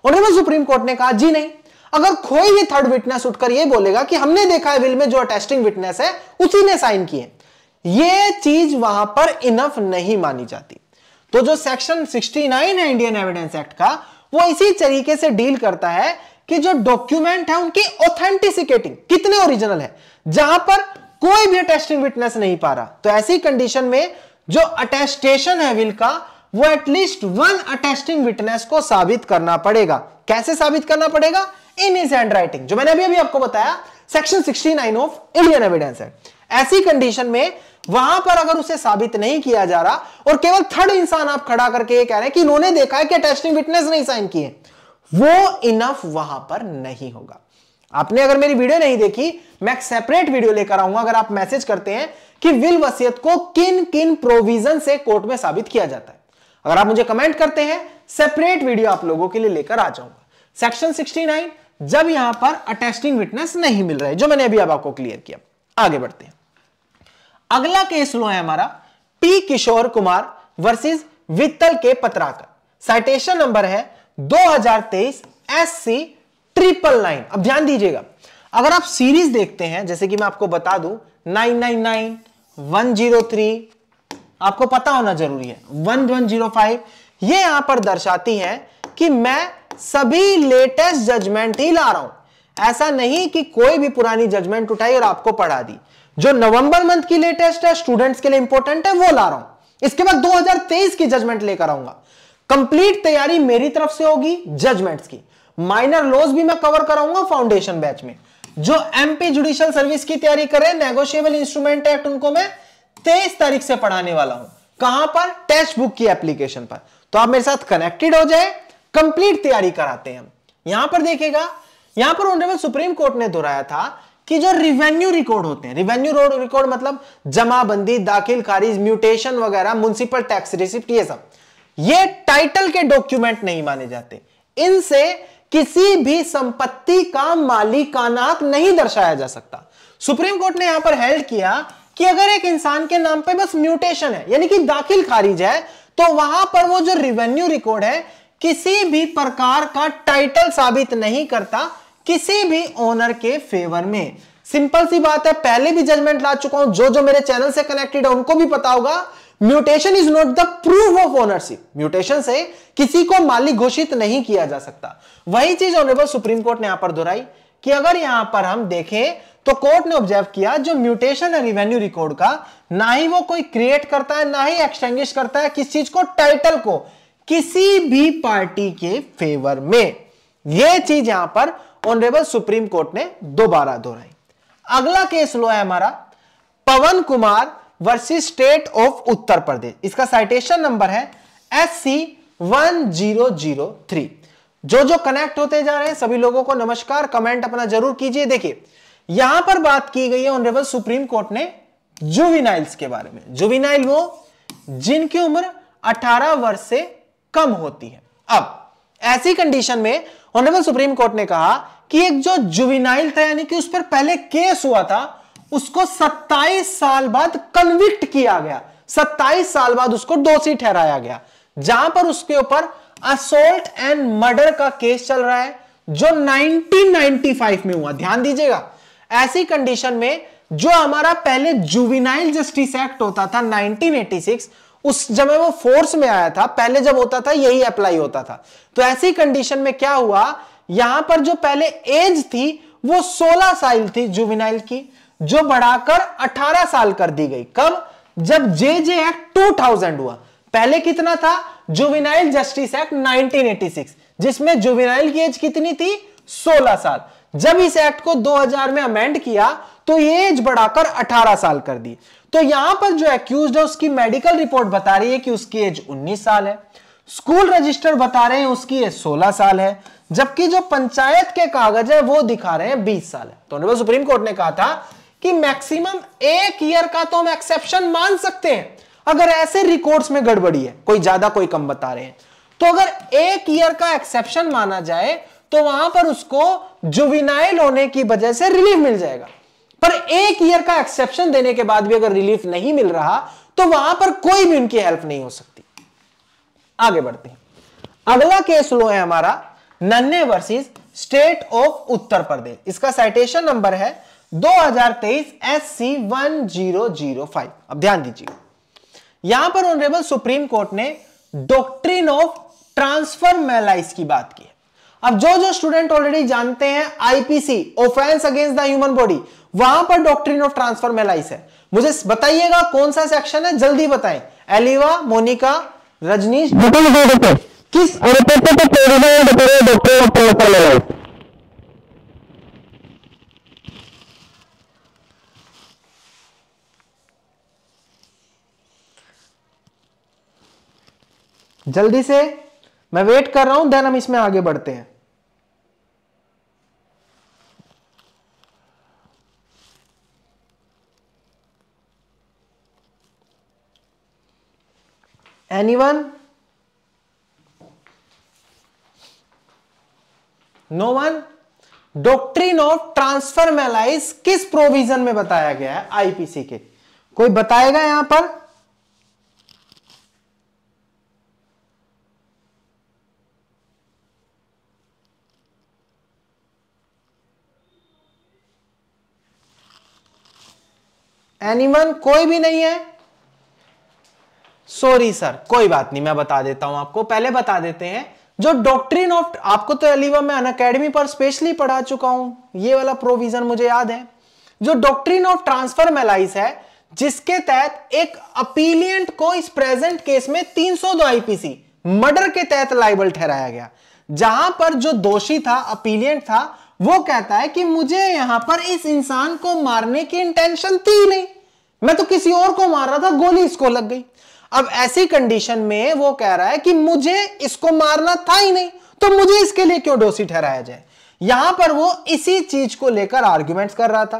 उन्होंने सुप्रीम कोर्ट ने कहा जी नहीं अगर कोई भी थर्ड विटनेस उठकर यह बोलेगा कि हमने देखा है विल में जो अटेस्टिंग विटनेस है उसी ने साइन किए ये चीज वहां पर इनफ नहीं मानी जाती तो जो सेक्शन 69 है इंडियन एविडेंस एक्ट का वो इसी तरीके से डील करता है कि जो डॉक्यूमेंट है उनकी ऑथेंटिसिकेटिंग कितने ओरिजिनल है जहां पर कोई भी अटेस्टिंग विटनेस नहीं पा रहा तो ऐसी कंडीशन में जो अटेस्टेशन है विल का वो एटलीस्ट वन अटेस्टिंग विटनेस को साबित करना पड़ेगा कैसे साबित करना पड़ेगा इन इज हैंड राइटिंग जो मैंने अभी अभी आपको बताया सेक्शन 69 ऑफ इंडियन एविडेंस है ऐसी कंडीशन में वहां पर अगर उसे साबित नहीं किया जा रहा और केवल थर्ड इंसान आप खड़ा करके ये कह रहे हैं कि इन्होंने देखा है कि अटैचिंग विटनेस नहीं साइन किए वो इनफ वहां पर नहीं होगा आपने अगर मेरी वीडियो नहीं देखी मैं एक सेपरेट वीडियो लेकर आऊंगा अगर आप मैसेज करते हैं कि विल वसीयत को किन किन प्रोविजन से कोर्ट में साबित किया जाता है अगर आप मुझे कमेंट करते हैं सेपरेट वीडियो आप लोगों के लिए लेकर आ जाऊंगा सेक्शन 69 जब यहां पर अटेस्टिंग विटनेस नहीं मिल रहे जो मैंने अभी अब आपको क्लियर किया आगे बढ़ते हैं अगला केस लो है हमारा P Kishore Kumar versus Vittal K Patrakar citation number है 2023 एस सी ट्रिपल नाइन अब ध्यान दीजिएगा अगर आप सीरीज देखते हैं जैसे कि मैं आपको बता दू nine nine nine one zero three आपको पता होना जरूरी है वन वन जीरो फाइव ये यहां पर दर्शाती है कि मैं सभी लेटेस्ट जजमेंट ही ला रहा हूं ऐसा नहीं कि कोई भी पुरानी जजमेंट उठाई और आपको पढ़ा दी जो नवंबर मंथ की लेटेस्ट है स्टूडेंट्स के लिए इंपॉर्टेंट है वो ला रहा हूं इसके बाद 2023 की जजमेंट लेकर आऊंगा कंप्लीट तैयारी मेरी तरफ से होगी जजमेंट्स की माइनर लॉज भी मैं कवर कराऊंगा फाउंडेशन बैच में जो एमपी जुडिशियल सर्विस की तैयारी कर रहे नेगोशिएबल इंस्ट्रूमेंट एक्ट उनको मैं तेईस तारीख से पढ़ाने वाला हूं कहां पर टेक्स्ट बुक की एप्लीकेशन पर तो आप मेरे साथ कनेक्टेड हो जाए कंप्लीट तैयारी कराते हैं हम यहां पर देखेगा यहां पर ऑनरेबल सुप्रीम कोर्ट ने दोहराया था कि जो रिवेन्यू रिकॉर्ड होते हैं रिवेन्यू रिकॉर्ड मतलब जमाबंदी दाखिल खारिज म्यूटेशन वगैरह म्यूनसिपल टैक्स रिसिप्ट ये सब ये टाइटल के डॉक्यूमेंट नहीं माने जाते इनसे किसी भी संपत्ति का मालिकाना हक नहीं दर्शाया जा सकता सुप्रीम कोर्ट ने यहां पर हेल्ड किया कि अगर एक इंसान के नाम पर बस म्यूटेशन है यानी कि दाखिल खारिज है तो वहां पर वो जो रिवेन्यू रिकॉर्ड है किसी भी प्रकार का टाइटल साबित नहीं करता किसी भी ओनर के फेवर में सिंपल सी बात है पहले भी जजमेंट ला चुका हूं जो जो मेरे चैनल से कनेक्टेड है उनको भी पता होगा mutation is not the proof of ownership mutation से किसी को मालिक घोषित नहीं किया जा सकता वही चीज ऑनरेबल सुप्रीम कोर्ट ने यहां पर दोहराई कि अगर यहां पर हम देखें तो कोर्ट ने ऑब्जर्व किया जो म्यूटेशन है रिवेन्यू रिकॉर्ड का ना ही वो कोई क्रिएट करता है ना ही एक्सटेंगिश करता है किस चीज को टाइटल को किसी भी पार्टी के फेवर में यह चीज यहां पर ऑनरेबल सुप्रीम कोर्ट ने दोबारा दोहराई अगला केस लो है हमारा Pawan Kumar versus state of Uttar Pradesh इसका साइटेशन नंबर है S C one zero zero three जो जो कनेक्ट होते जा रहे हैं सभी लोगों को नमस्कार कमेंट अपना जरूर कीजिए देखिए यहां पर बात की गई है ऑनरेबल सुप्रीम कोर्ट ने जुविनाइल्स के बारे में जुविनाइल वो जिनकी उम्र 18 वर्ष से कम होती है अब ऐसी कंडीशन में ऑनरेबल सुप्रीम कोर्ट ने कहा कि एक जो जुविनाइल था यानी कि उस पर पहले केस हुआ था उसको 27 साल बाद कन्विक्ट किया गया 27 साल बाद उसको दोषी ठहराया गया जहां पर उसके ऊपर असोल्ट एंड मर्डर का केस चल रहा है जो 1995 में हुआ ध्यान दीजिएगा ऐसी कंडीशन में जो हमारा पहले जुविनाइल जस्टिस एक्ट होता था 1986 उस जब वो फोर्स में आया था पहले जब होता था यही अप्लाई होता था तो ऐसी कंडीशन में क्या हुआ यहां पर जो पहले एज थी वो 16 साल थी जुविनाइल की जो बढ़ाकर 18 साल कर दी गई कब जब जे जे एक्ट 2000 हुआ पहले कितना था जुविनाइल जस्टिस एक्ट 1986 जिसमें जुविनाइल की एज कितनी थी 16 साल जब इस एक्ट को 2000 में अमेंड किया तो ये एज बढ़ाकर 18 साल कर दी तो यहां पर जो एक्यूज है उसकी मेडिकल रिपोर्ट बता रही है कि उसकी एज 19 साल है स्कूल रजिस्टर बता रहे हैं उसकी एज 16 साल है जबकि जो पंचायत के कागज है वो दिखा रहे हैं बीस साल है तो सुप्रीम कोर्ट ने कहा था कि मैक्सिमम एक ईयर का तो हम एक्सेप्शन मान सकते हैं अगर ऐसे रिकॉर्ड्स में गड़बड़ी है कोई ज्यादा कोई कम बता रहे हैं तो अगर एक ईयर का एक्सेप्शन माना जाए तो वहां पर उसको जुविनाइल होने की वजह से रिलीफ मिल जाएगा पर एक ईयर का एक्सेप्शन देने के बाद भी अगर रिलीफ नहीं मिल रहा तो वहां पर कोई भी उनकी हेल्प नहीं हो सकती आगे बढ़ते हैं अगला केस लो है हमारा Nanhe versus state of Uttar Pradesh इसका साइटेशन नंबर है 2023 एससी 1005 अब ध्यान दीजिए यहां पर ऑनरेबल सुप्रीम कोर्ट ने डॉक्ट्रिन ऑफ ट्रांसफर मेलाइस की बात की अब जो जो स्टूडेंट ऑलरेडी जानते हैं IPC offence against the human body वहां पर डॉक्ट्रिन ऑफ ट्रांसफर मेलाइस है मुझे बताइएगा कौन सा सेक्शन है जल्दी बताएं एलिवा मोनिका रजनीश किस जल्दी से मैं वेट कर रहा हूं देन हम इसमें आगे बढ़ते हैं anyone no one doctrine of transfer malice किस प्रोविजन में बताया गया है आईपीसी के कोई बताएगा यहां पर एनीवन कोई भी नहीं है सॉरी सर कोई बात नहीं मैं बता देता हूं आपको पहले बता देते हैं जो डॉक्ट्रिन ऑफ आपको तो अलीवा मैं अनकेडमी पर स्पेशली पढ़ा चुका हूं ये वाला प्रोविजन मुझे याद है जो डॉक्ट्रिन ऑफ ट्रांसफर मेलाइस है जिसके तहत एक अपीलियंट को इस प्रेजेंट केस में दो आईपीसी मर्डर के तहत लाइबल ठहराया गया जहां पर जो दोषी था अपीलियंट था वो कहता है कि मुझे यहां पर इस इंसान को मारने की इंटेंशन थी नहीं मैं तो किसी और को मार रहा था गोली इसको लग गई अब ऐसी कंडीशन में वो कह रहा है कि मुझे इसको मारना था ही नहीं तो मुझे इसके लिए क्यों दोषी ठहराया जाए यहां पर वो इसी चीज को लेकर आर्ग्यूमेंट्स कर रहा था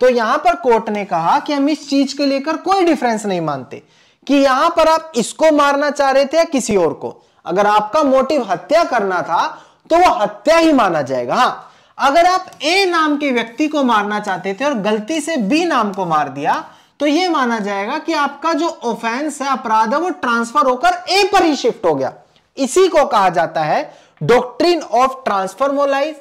तो यहां पर कोर्ट ने कहा कि हम इस चीज के लेकर कोई डिफरेंस नहीं मानते कि यहां पर आप इसको मारना चाह रहे थे या किसी और को अगर आपका मोटिव हत्या करना था तो वो हत्या ही माना जाएगा हाँ अगर आप ए नाम के व्यक्ति को मारना चाहते थे और गलती से बी नाम को मार दिया तो यह माना जाएगा कि आपका जो ऑफेंस है अपराध है वो ट्रांसफर होकर ए पर ही शिफ्ट हो गया इसी को कहा जाता है डॉक्ट्रिन ऑफ ट्रांसफर मोलाइज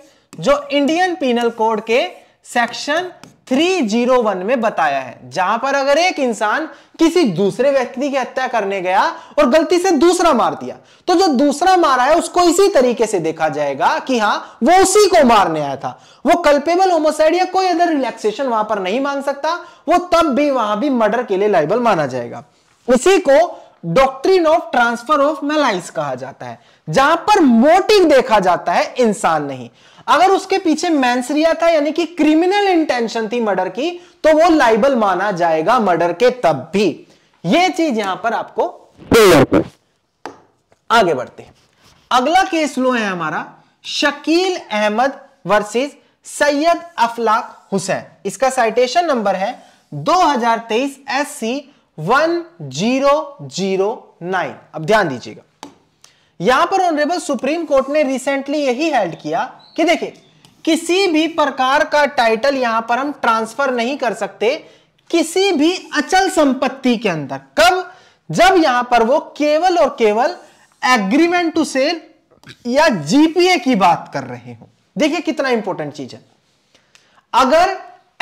जो इंडियन पीनल कोड के सेक्शन 301 में बताया है जहां पर अगर एक इंसान किसी दूसरे व्यक्ति की हत्या करने गया और गलती से दूसरा मार दिया तो जो दूसरा मारा है उसको इसी तरीके से देखा जाएगा कि हाँ वो उसी को मारने आया था वो कल्पेबल होमोसाइड या कोई अदर रिलैक्सेशन वहां पर नहीं मांग सकता वो तब भी वहां भी मर्डर के लिए लाइबल माना जाएगा इसी को doctrine of transfer of malice कहा जाता है जहां पर मोटिव देखा जाता है इंसान नहीं अगर उसके पीछे मैंसरिया था यानी कि क्रिमिनल इंटेंशन थी मर्डर की तो वो लाइबल माना जाएगा मर्डर के तब भी ये चीज यहां पर आपको आगे बढ़ते हैं अगला केस लो है हमारा शकील अहमद वर्सेस सैयद अफलाक हुसैन इसका साइटेशन नंबर है 2023 एससी 1009 अब ध्यान दीजिएगा यहां पर ऑनरेबल सुप्रीम कोर्ट ने रिसेंटली यही हेल्ड किया कि देखिए किसी भी प्रकार का टाइटल यहां पर हम ट्रांसफर नहीं कर सकते किसी भी अचल संपत्ति के अंदर कब जब यहां पर वो केवल और केवल एग्रीमेंट टू सेल या जीपीए की बात कर रहे हो देखिए कितना इंपॉर्टेंट चीज है अगर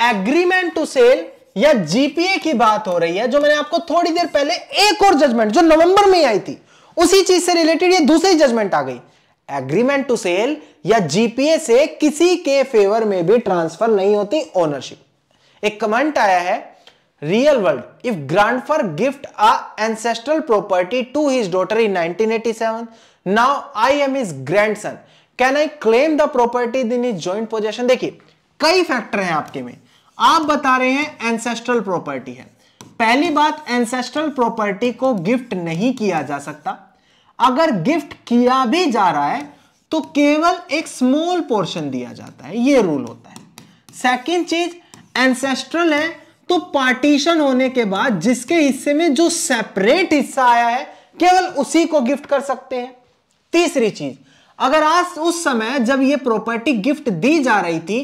एग्रीमेंट टू सेल या जीपीए की बात हो रही है जो मैंने आपको थोड़ी देर पहले एक और जजमेंट जो नवंबर में आई थी उसी चीज से रिलेटेड ये दूसरी जजमेंट आ गई एग्रीमेंट टू सेल या जीपीए से किसी के फेवर में भी ट्रांसफर नहीं होती ओनरशिप एक कमेंट आया है real world if grandfather gift a ancestral property to his daughter in 1987 now I am his grandson can I claim the property in his joint possession देखिए कई फैक्टर हैं आपके में आप बता रहे हैं एंसेस्ट्रल प्रॉपर्टी है पहली बात एंसेस्ट्रल प्रॉपर्टी को गिफ्ट नहीं किया जा सकता अगर गिफ्ट किया भी जा रहा है तो केवल एक स्मॉल पोर्शन दिया जाता है ये रूल होता है सेकंड चीज एंसेस्ट्रल है तो पार्टीशन होने के बाद जिसके हिस्से में जो सेपरेट हिस्सा आया है केवल उसी को गिफ्ट कर सकते हैं तीसरी चीज अगर आज उस समय जब ये प्रॉपर्टी गिफ्ट दी जा रही थी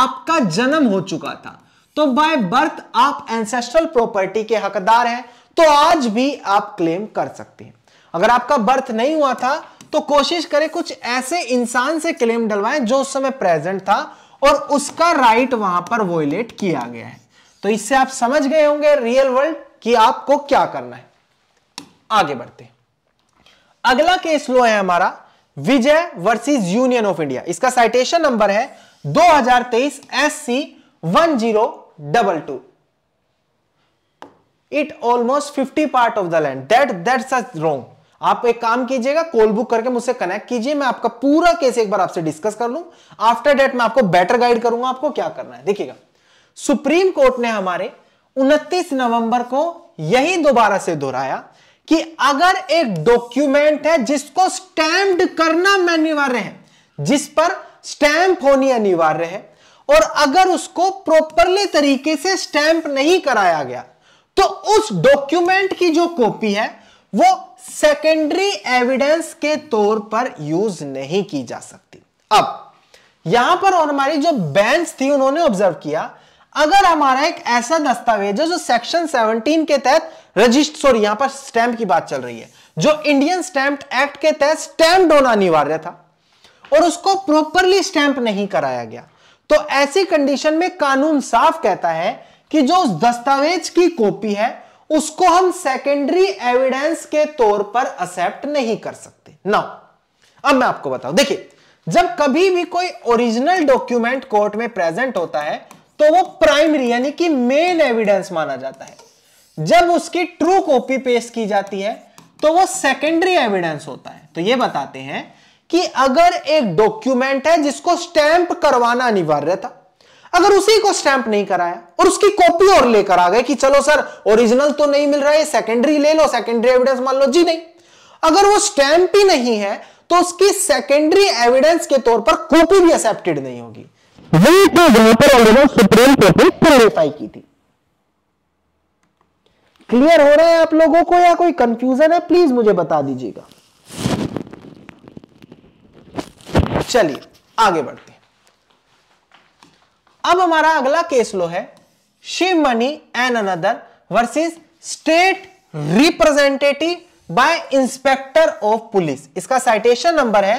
आपका जन्म हो चुका था तो बाय बर्थ आप एंसेस्ट्रल प्रॉपर्टी के हकदार हैं तो आज भी आप क्लेम कर सकते हैं अगर आपका बर्थ नहीं हुआ था तो कोशिश करें कुछ ऐसे इंसान से क्लेम डलवाएं जो उस समय प्रेजेंट था और उसका राइट वहां पर वोलेट किया गया है तो इससे आप समझ गए होंगे रियल वर्ल्ड कि आपको क्या करना है आगे बढ़ते अगला केस लो है हमारा Vijay versus union of India इसका साइटेशन नंबर है 2023 S C one zero double two it almost fifty part of the land that that's wrong आप एक काम कीजिएगा कॉल बुक करके मुझसे कनेक्ट कीजिए मैं आपका पूरा केस एक बार आपसे डिस्कस कर लूं आफ्टर डेट मैं आपको बेटर गाइड करूंगा आपको क्या करना है देखिएगा सुप्रीम कोर्ट ने हमारे 29 नवंबर को यही दोबारा से दोहराया कि अगर एक डॉक्यूमेंट है जिसको स्टैंप करना अनिवार्य है जिस पर स्टैंप होनी अनिवार्य है और अगर उसको प्रॉपरली तरीके से स्टैंप नहीं कराया गया तो उस डॉक्यूमेंट की जो कॉपी है वो सेकेंडरी एविडेंस के तौर पर यूज नहीं की जा सकती अब यहां पर और हमारी जो बेंच थी उन्होंने ऑब्जर्व किया अगर हमारा एक ऐसा दस्तावेज है जो सेक्शन 17 के तहत रजिस्टर सॉरी यहां पर स्टैंप की बात चल रही है जो इंडियन स्टैंप एक्ट के तहत स्टैंप होना अनिवार्य था और उसको प्रॉपरली स्टैंप नहीं कराया गया तो ऐसी कंडीशन में कानून साफ कहता है कि जो उस दस्तावेज की कॉपी है उसको हम सेकेंडरी एविडेंस के तौर पर एक्सेप्ट नहीं कर सकते नाउ अब मैं आपको बताऊं देखिए जब कभी भी कोई ओरिजिनल डॉक्यूमेंट कोर्ट में प्रेजेंट होता है तो वो प्राइमरी यानी कि मेन एविडेंस माना जाता है जब उसकी ट्रू कॉपी पेश की जाती है तो वो सेकेंडरी एविडेंस होता है तो ये बताते हैं कि अगर एक डॉक्यूमेंट है जिसको स्टैंप करवाना अनिवार्य था अगर उसी को स्टैंप नहीं कराया और उसकी कॉपी और लेकर आ गए कि चलो सर ओरिजिनल तो नहीं मिल रहा है सेकेंडरी ले लो सेकेंडरी एविडेंस मान लो जी नहीं अगर वो स्टैंप ही नहीं है तो उसकी सेकेंडरी एविडेंस के तौर पर कॉपी भी एक्सेप्टेड नहीं होगी तो पर सुप्रीम कोर्ट ने की थी क्लियर हो रहे हैं आप लोगों को या कोई कंफ्यूजन है प्लीज मुझे बता दीजिएगा चलिए आगे बढ़ते अब हमारा अगला केस लो है Shiv Mani and another versus state representative by inspector of police इसका साइटेशन नंबर है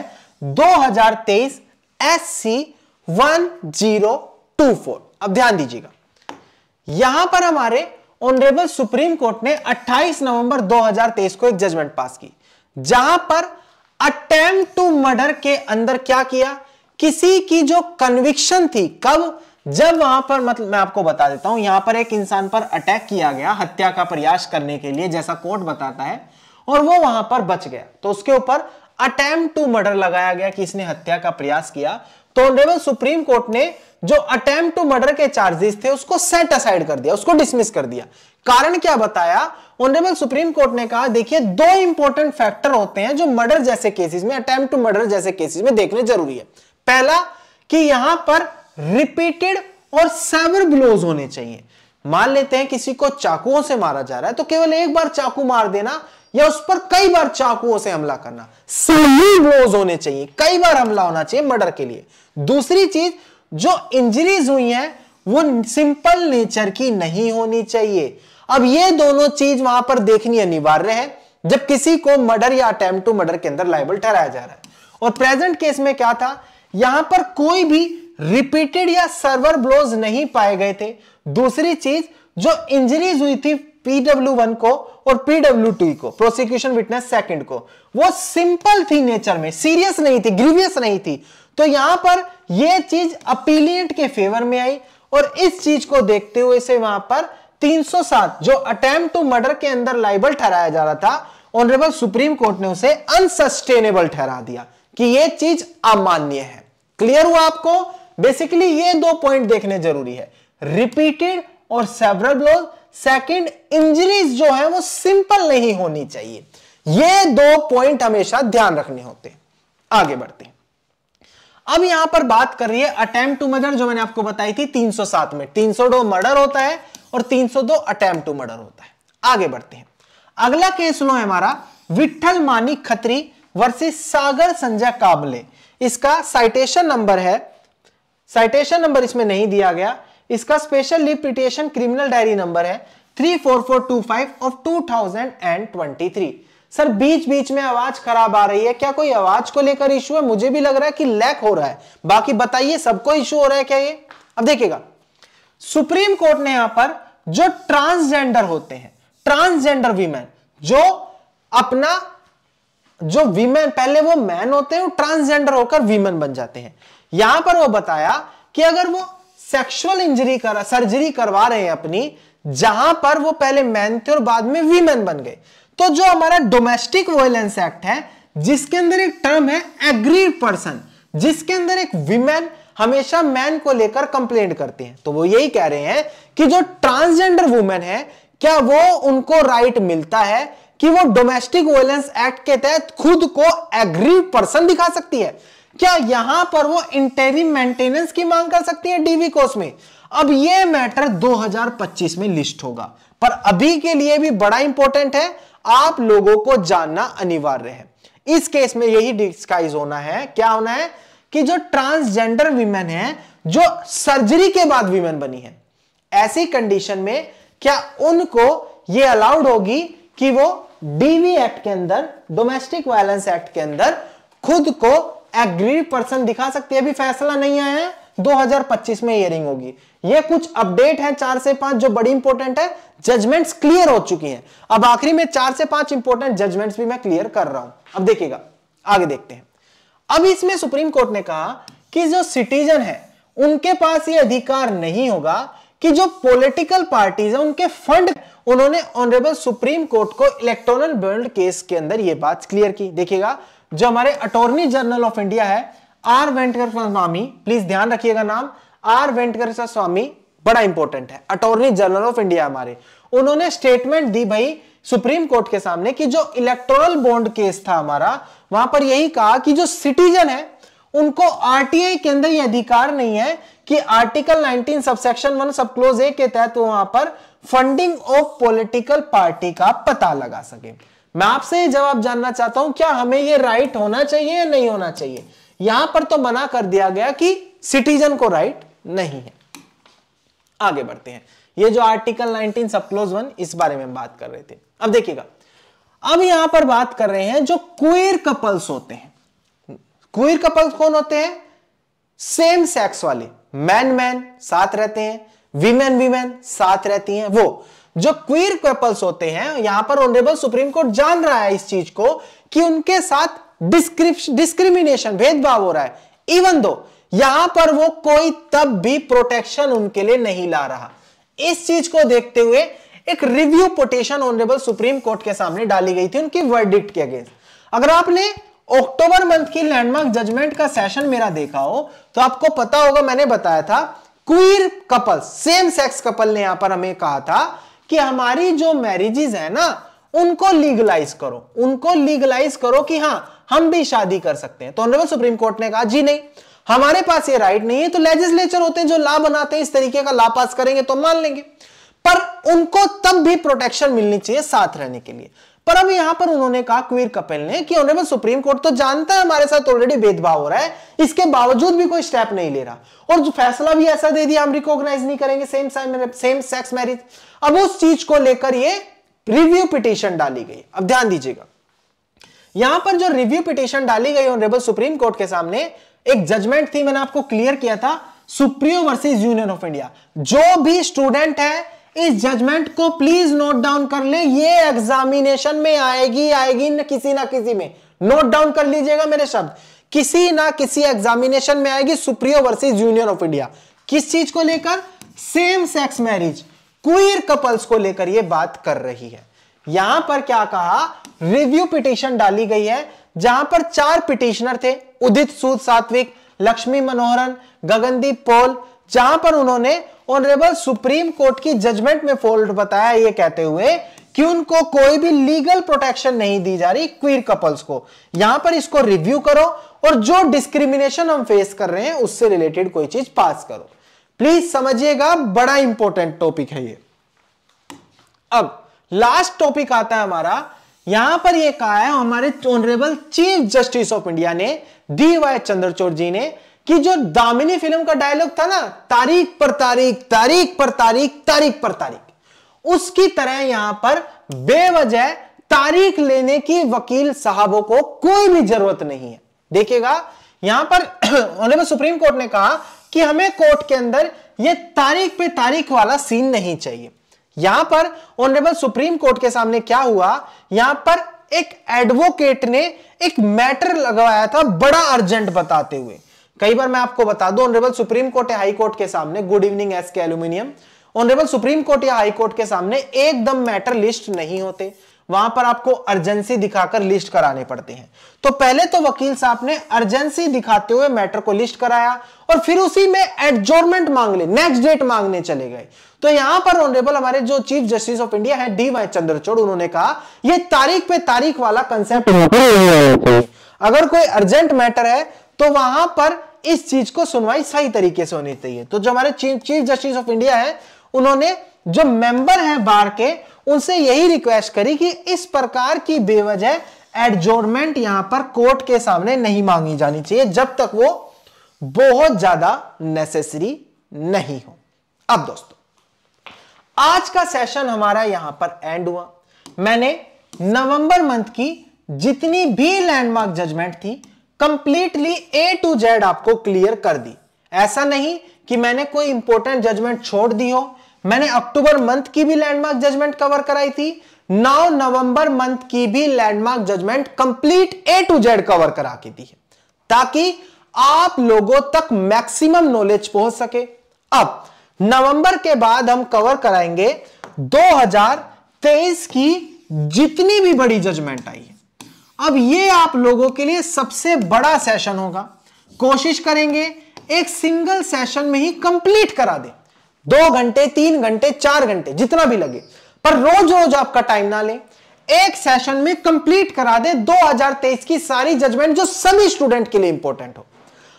2023 एससी 1024 अब ध्यान दीजिएगा यहां पर हमारे ऑनरेबल सुप्रीम कोर्ट ने 28 नवंबर 2023 को एक जजमेंट पास की जहां पर अटेम्प्ट टू मर्डर के अंदर क्या किया किसी की जो कन्विक्शन थी कब जब वहां पर मतलब मैं आपको बता देता हूं यहां पर एक इंसान पर अटैक किया गया हत्या का प्रयास करने के लिए जैसा कोर्ट बताता है और वो वहां पर बच गया तो उसके ऊपर अटेम्प्ट टू मर्डर लगाया गया कि इसने हत्या का प्रयास किया तो ऑनरेबल सुप्रीम कोर्ट ने जो अटेम्प्ट टू मर्डर के चार्जेस थे उसको सेट असाइड कर दिया उसको डिसमिस कर दिया कारण क्या बताया ऑनरेबल सुप्रीम कोर्ट ने कहा देखिए दो इंपॉर्टेंट फैक्टर होते हैं जो मर्डर जैसे केसेस में अटैम्प्ट टू मर्डर जैसे केसेस में देखने जरूरी है पहला कि यहां पर रिपीटेड और सेवर ब्लोज होने चाहिए मान लेते हैं किसी को चाकुओं से मारा जा रहा है तो केवल एक बार चाकू मार देना या उस पर कई बार चाकुओं से हमला करना सही ब्लोज होने चाहिए कई बार हमला होना चाहिए मर्डर के लिए दूसरी चीज जो इंजरीज हुई है वो सिंपल नेचर की नहीं होनी चाहिए अब ये दोनों चीज वहां पर देखनी अनिवार्य है जब किसी को मर्डर या अटेम्प्ट टू मर्डर के अंदर लाइबल ठहराया जा रहा है और प्रेजेंट केस में क्या था यहां पर कोई भी रिपीटेड या सर्वर ब्लोज नहीं पाए गए थे दूसरी चीज जो इंजरीज हुई थी पीडब्ल्यू वन को और पीडब्ल्यू टू को प्रोसिक्यूशन विटनेस सेकंड को वो सिंपल थी नेचर में सीरियस नहीं थी ग्रीवियस नहीं थी तो यहां पर यह चीज अपीलियंट के फेवर में आई और इस चीज को देखते हुए से वहां पर 307 जो अटेम्प्ट टू मर्डर के अंदर लाइबल ठहराया जा रहा था ऑनरेबल सुप्रीम कोर्ट ने उसे अनसस्टेनेबल ठहरा दिया कि यह चीज अमान्य है क्लियर हुआ आपको बेसिकली ये दो पॉइंट देखने जरूरी है रिपीटेड और सेवरल ब्लोज सेकंड इंजरीज जो है वो सिंपल नहीं होनी चाहिए ये दो पॉइंट हमेशा ध्यान रखने होते हैं आगे बढ़ते हैं अब यहां पर बात कर रही है अटेम्प्ट टू मर्डर जो मैंने आपको बताई थी 307 में 302 मर्डर होता है और 302 अटेम्प्ट टू मर्डर होता है आगे बढ़ते हैं अगला केस लो है हमारा विठल मानिक खत्री वर्सेस सागर संजय काबले इसका साइटेशन नंबर है साइटेशन नंबर इसमें नहीं दिया गया इसका special leave petition criminal diary number है 34425 ऑफ 2023 सर बीच बीच में आवाज खराब आ रही है क्या कोई आवाज को लेकर इश्यू है मुझे भी लग रहा है कि लैक हो रहा है बाकी बताइए सबको इश्यू हो रहा है क्या ये अब देखिएगा सुप्रीम कोर्ट ने यहां पर जो ट्रांसजेंडर होते हैं ट्रांसजेंडर वीमेन जो अपना जो वीमेन पहले वो मैन होते हैं ट्रांसजेंडर होकर वीमेन बन जाते हैं यहां पर वो बताया कि अगर वो सेक्सुअल इंजरी कर सर्जरी करवा रहे हैं अपनी जहां पर वो पहले मैन थे और बाद में वीमेन बन गए तो जो हमारा डोमेस्टिक वायलेंस एक्ट है जिसके अंदर एक टर्म है एग्री पर्सन जिसके अंदर एक विमेन हमेशा मैन को लेकर कंप्लेंट करती है तो वो यही कह रहे हैं कि जो ट्रांसजेंडर वुमेन है क्या वो उनको राइट मिलता है कि वो डोमेस्टिक वायलेंस एक्ट के तहत खुद को एग्री पर्सन दिखा सकती है क्या यहां पर वो इंटेरिम मेंटेनेंस की मांग कर सकती है डीवी कोर्स में अब ये मैटर 2025 में लिस्ट होगा पर अभी के लिए भी बड़ा इंपॉर्टेंट है आप लोगों को जानना अनिवार्य है इस केस में यही डिस्काइज होना है क्या होना है कि जो ट्रांसजेंडर वीमेन है जो सर्जरी के बाद वीमेन बनी है ऐसी कंडीशन में क्या उनको यह अलाउड होगी कि वो डीवी एक्ट के अंदर डोमेस्टिक वायलेंस एक्ट के अंदर खुद को एग्री पर्सन दिखा सकती है अभी फैसला नहीं आया है 2025 में हियरिंग होगी ये कुछ अपडेट है चार से पांच जो बड़ी इंपॉर्टेंट है जजमेंट्स क्लियर हो चुकी हैं अब आखिरी में चार से पांच इंपॉर्टेंट जजमेंट्स भी मैं क्लियर कर रहा हूं अब देखिएगा आगे देखते हैं अब इसमें सुप्रीम कोर्ट ने कहा कि जो सिटीजन है उनके पास ये अधिकार नहीं होगा कि जो पोलिटिकल पार्टीज है उनके फंड उन्होंने ऑनरेबल सुप्रीम कोर्ट को इलेक्ट्रोनल बॉन्ड केस के अंदर यह बात क्लियर की देखिएगा जो हमारे अटोर्नी जनरल ऑफ इंडिया है आर वेंटकर स्वामी प्लीज ध्यान रखिएगा नाम आर वेंटकर स्वामी बड़ा इंपॉर्टेंट है अटोर्नी जनरल ऑफ इंडिया हमारे उन्होंने स्टेटमेंट दी भाई सुप्रीम कोर्ट के सामने कि जो इलेक्टोरल बॉन्ड केस था हमारा वहां पर यही कहा कि जो सिटीजन है उनको आरटीआई के अंदर यह अधिकार नहीं है कि आर्टिकल 19 सबसेक्शन 1 क्लोज ए के तहत वहां पर फंडिंग ऑफ पॉलिटिकल पार्टी का पता लगा सके मैं आपसे ये जवाब जानना चाहता हूं क्या हमें ये राइट होना चाहिए या नहीं होना चाहिए यहां पर तो मना कर दिया गया कि सिटीजन को राइट नहीं है आगे बढ़ते हैं ये जो आर्टिकल 19 सब क्लोज वन इस बारे में बात कर रहे थे अब देखिएगा अब यहां पर बात कर रहे हैं जो क्वीर कपल्स होते हैं क्वीर कपल्स कौन होते हैं सेम सेक्स वाले मैन मैन साथ रहते हैं विमेन विमेन साथ रहती हैं वो जो क्वीर कपल्स होते हैं यहां पर ऑनरेबल सुप्रीम कोर्ट जान रहा है इस चीज को कि उनके साथ डिस्क्रिमिनेशन भेदभाव हो रहा है इवन दो यहां पर वो कोई तब भी प्रोटेक्शन उनके लिए नहीं ला रहा इस चीज को देखते हुए एक review petition honourable supreme court के सामने डाली गई थी उनकी वर्डिक्ट के अगेंस्ट अगर आपने अक्टूबर मंथ की लैंडमार्क जजमेंट का सेशन मेरा देखा हो तो आपको पता होगा मैंने बताया था queer couple same sex couple ने यहां पर हमें कहा था कि हमारी जो मैरिजेज है ना उनको लीगलाइज करो उनको लीगलाइज करो कि हाँ हम भी शादी कर सकते हैं तो ऑनरेबल सुप्रीम कोर्ट ने कहा जी नहीं हमारे पास ये राइट नहीं है तो लेजिस्लेचर होते हैं जो लॉ बनाते हैं इस तरीके का लॉ पास करेंगे तो मान लेंगे पर उनको तब भी प्रोटेक्शन मिलनी चाहिए साथ रहने के लिए पर अब यहां पर उन्होंने कहा क्वीर कपिल ने कि ऑनरेबल सुप्रीम कोर्ट तो जानता है हमारे साथ ऑलरेडी भेदभाव हो रहा है इसके बावजूद भी कोई स्टेप नहीं ले रहा और जो फैसला भी ऐसा दे दिया हम रिकॉग्नाइज नहीं करेंगे सेम सेम सेक्स मैरिज अब उस चीज को लेकर ये रिव्यू पिटिशन डाली गई अब ध्यान दीजिएगा यहां पर जो रिव्यू पिटिशन डाली गई ऑनरेबल सुप्रीम कोर्ट के सामने एक जजमेंट थी मैंने आपको क्लियर किया था Supriyo versus union of India जो भी स्टूडेंट है इस जजमेंट को प्लीज नोट डाउन कर ले ये एग्जामिनेशन में आएगी आएगी न किसी ना किसी में नोट डाउन कर लीजिएगा मेरे शब्द किसी ना किसी एग्जामिनेशन में आएगी Supriyo versus junior of India किस चीज को लेकर same sex marriage queer couples को लेकर यह बात कर रही है यहां पर क्या कहा रिव्यू पिटिशन डाली गई है जहां पर चार पिटिशनर थे उदित सूद सात्विक लक्ष्मी मनोहरन गगनदीप पोल जहां पर उन्होंने ऑनरेबल सुप्रीम कोर्ट की जजमेंट में फॉल्ट बताया ये कहते हुए कि उनको कोई भी लीगल प्रोटेक्शन नहीं दी जा रही क्वीर कपल्स को यहां पर इसको रिव्यू करो और जो डिस्क्रिमिनेशन हम फेस कर रहे हैं उससे रिलेटेड कोई चीज पास करो प्लीज समझिएगा बड़ा इंपॉर्टेंट टॉपिक है ये अब लास्ट टॉपिक आता है हमारा यहां पर यह कहा है हमारे honourable chief justice of India ने डी वाई चंद्रचोड़ जी ने कि जो दामिनी फिल्म का डायलॉग था ना तारीख पर तारीख तारीख पर तारीख तारीख पर तारीख उसकी तरह यहां पर बेवजह तारीख लेने की वकील साहबों को कोई भी जरूरत नहीं है देखिएगा यहां पर ऑनरेबल सुप्रीम कोर्ट ने कहा कि हमें कोर्ट के अंदर यह तारीख पे तारीख वाला सीन नहीं चाहिए यहां पर ऑनरेबल सुप्रीम कोर्ट के सामने क्या हुआ यहां पर एक एडवोकेट ने एक मैटर लगवाया था बड़ा अर्जेंट बताते हुए कई बार मैं आपको बता दूं ऑनरेबल सुप्रीम कोर्ट या हाई कोर्ट के सामने good evening S K aluminium honourable supreme court या हाई कोर्ट के सामने एकदम मैटर लिस्ट नहीं होते वहां पर आपको अर्जेंसी दिखाकर लिस्ट कराने पड़ते हैं तो पहले तो वकील साहब ने अर्जेंसी दिखाते हुए मैटर को लिस्ट कराया और फिर उसी में एडजोरमेंट मांग ले नेक्स्ट डेट मांगने चले गए तो यहां पर ऑनरेबल हमारे जो चीफ जस्टिस ऑफ इंडिया है डी वाई चंद्रचूड़ उन्होंने कहा यह तारीख पे तारीख वाला कंसेप्ट तो अगर कोई अर्जेंट मैटर है तो वहां पर इस चीज को सुनवाई सही तरीके से होनी चाहिए तो जो हमारे चीफ जस्टिस ऑफ इंडिया है उन्होंने जो मेंबर हैं बार के उनसे यही रिक्वेस्ट करी कि इस प्रकार की बेवजह एडजोर्मेंट यहां पर कोर्ट के सामने नहीं मांगी जानी चाहिए जब तक वो बहुत ज्यादा नेसेसरी नहीं हो अब दोस्तों आज का सेशन हमारा यहां पर एंड हुआ मैंने नवंबर मंथ की जितनी भी लैंडमार्क जजमेंट थी कंप्लीटली ए टू जेड आपको क्लियर कर दी ऐसा नहीं कि मैंने कोई इंपॉर्टेंट जजमेंट छोड़ दी हो मैंने अक्टूबर मंथ की भी लैंडमार्क जजमेंट कवर कराई थी नौ नवंबर मंथ की भी landmark judgement complete A to Z cover करा के दी है ताकि आप लोगों तक मैक्सिमम नॉलेज पहुंच सके अब नवंबर के बाद हम कवर कराएंगे 2023 की जितनी भी बड़ी जजमेंट आई है अब ये आप लोगों के लिए सबसे बड़ा सेशन होगा कोशिश करेंगे एक सिंगल सेशन में ही कंप्लीट करा दे दो घंटे तीन घंटे चार घंटे जितना भी लगे पर रोज रोज आपका टाइम ना ले एक सेशन में कंप्लीट करा दे 2023 की सारी जजमेंट जो सभी स्टूडेंट के लिए इंपॉर्टेंट हो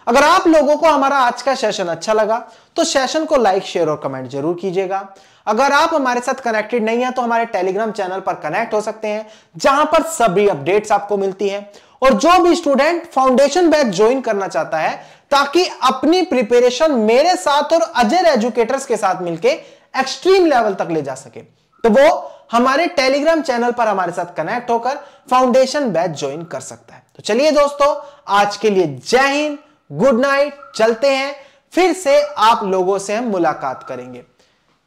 अगर आप लोगों को हमारा आज का सेशन अच्छा लगा तो सेशन को लाइक शेयर और कमेंट जरूर कीजिएगा अगर आप हमारे साथ कनेक्टेड नहीं है तो हमारे टेलीग्राम चैनल पर कनेक्ट हो सकते हैं जहां पर सभी अपडेट्स आपको मिलती है और जो भी स्टूडेंट फाउंडेशन बैच ज्वाइन करना चाहता है ताकि अपनी प्रिपेरेशन मेरे साथ और अजय एजुकेटर्स के साथ मिलकर एक्सट्रीम लेवल तक ले जा सके तो वो हमारे टेलीग्राम चैनल पर हमारे साथ कनेक्ट होकर फाउंडेशन बैच ज्वाइन कर सकता है तो चलिए दोस्तों आज के लिए जय हिंद गुड नाइट चलते हैं फिर से आप लोगों से हम मुलाकात करेंगे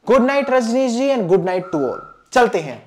good night Rajneesh ji and good night to all चलते हैं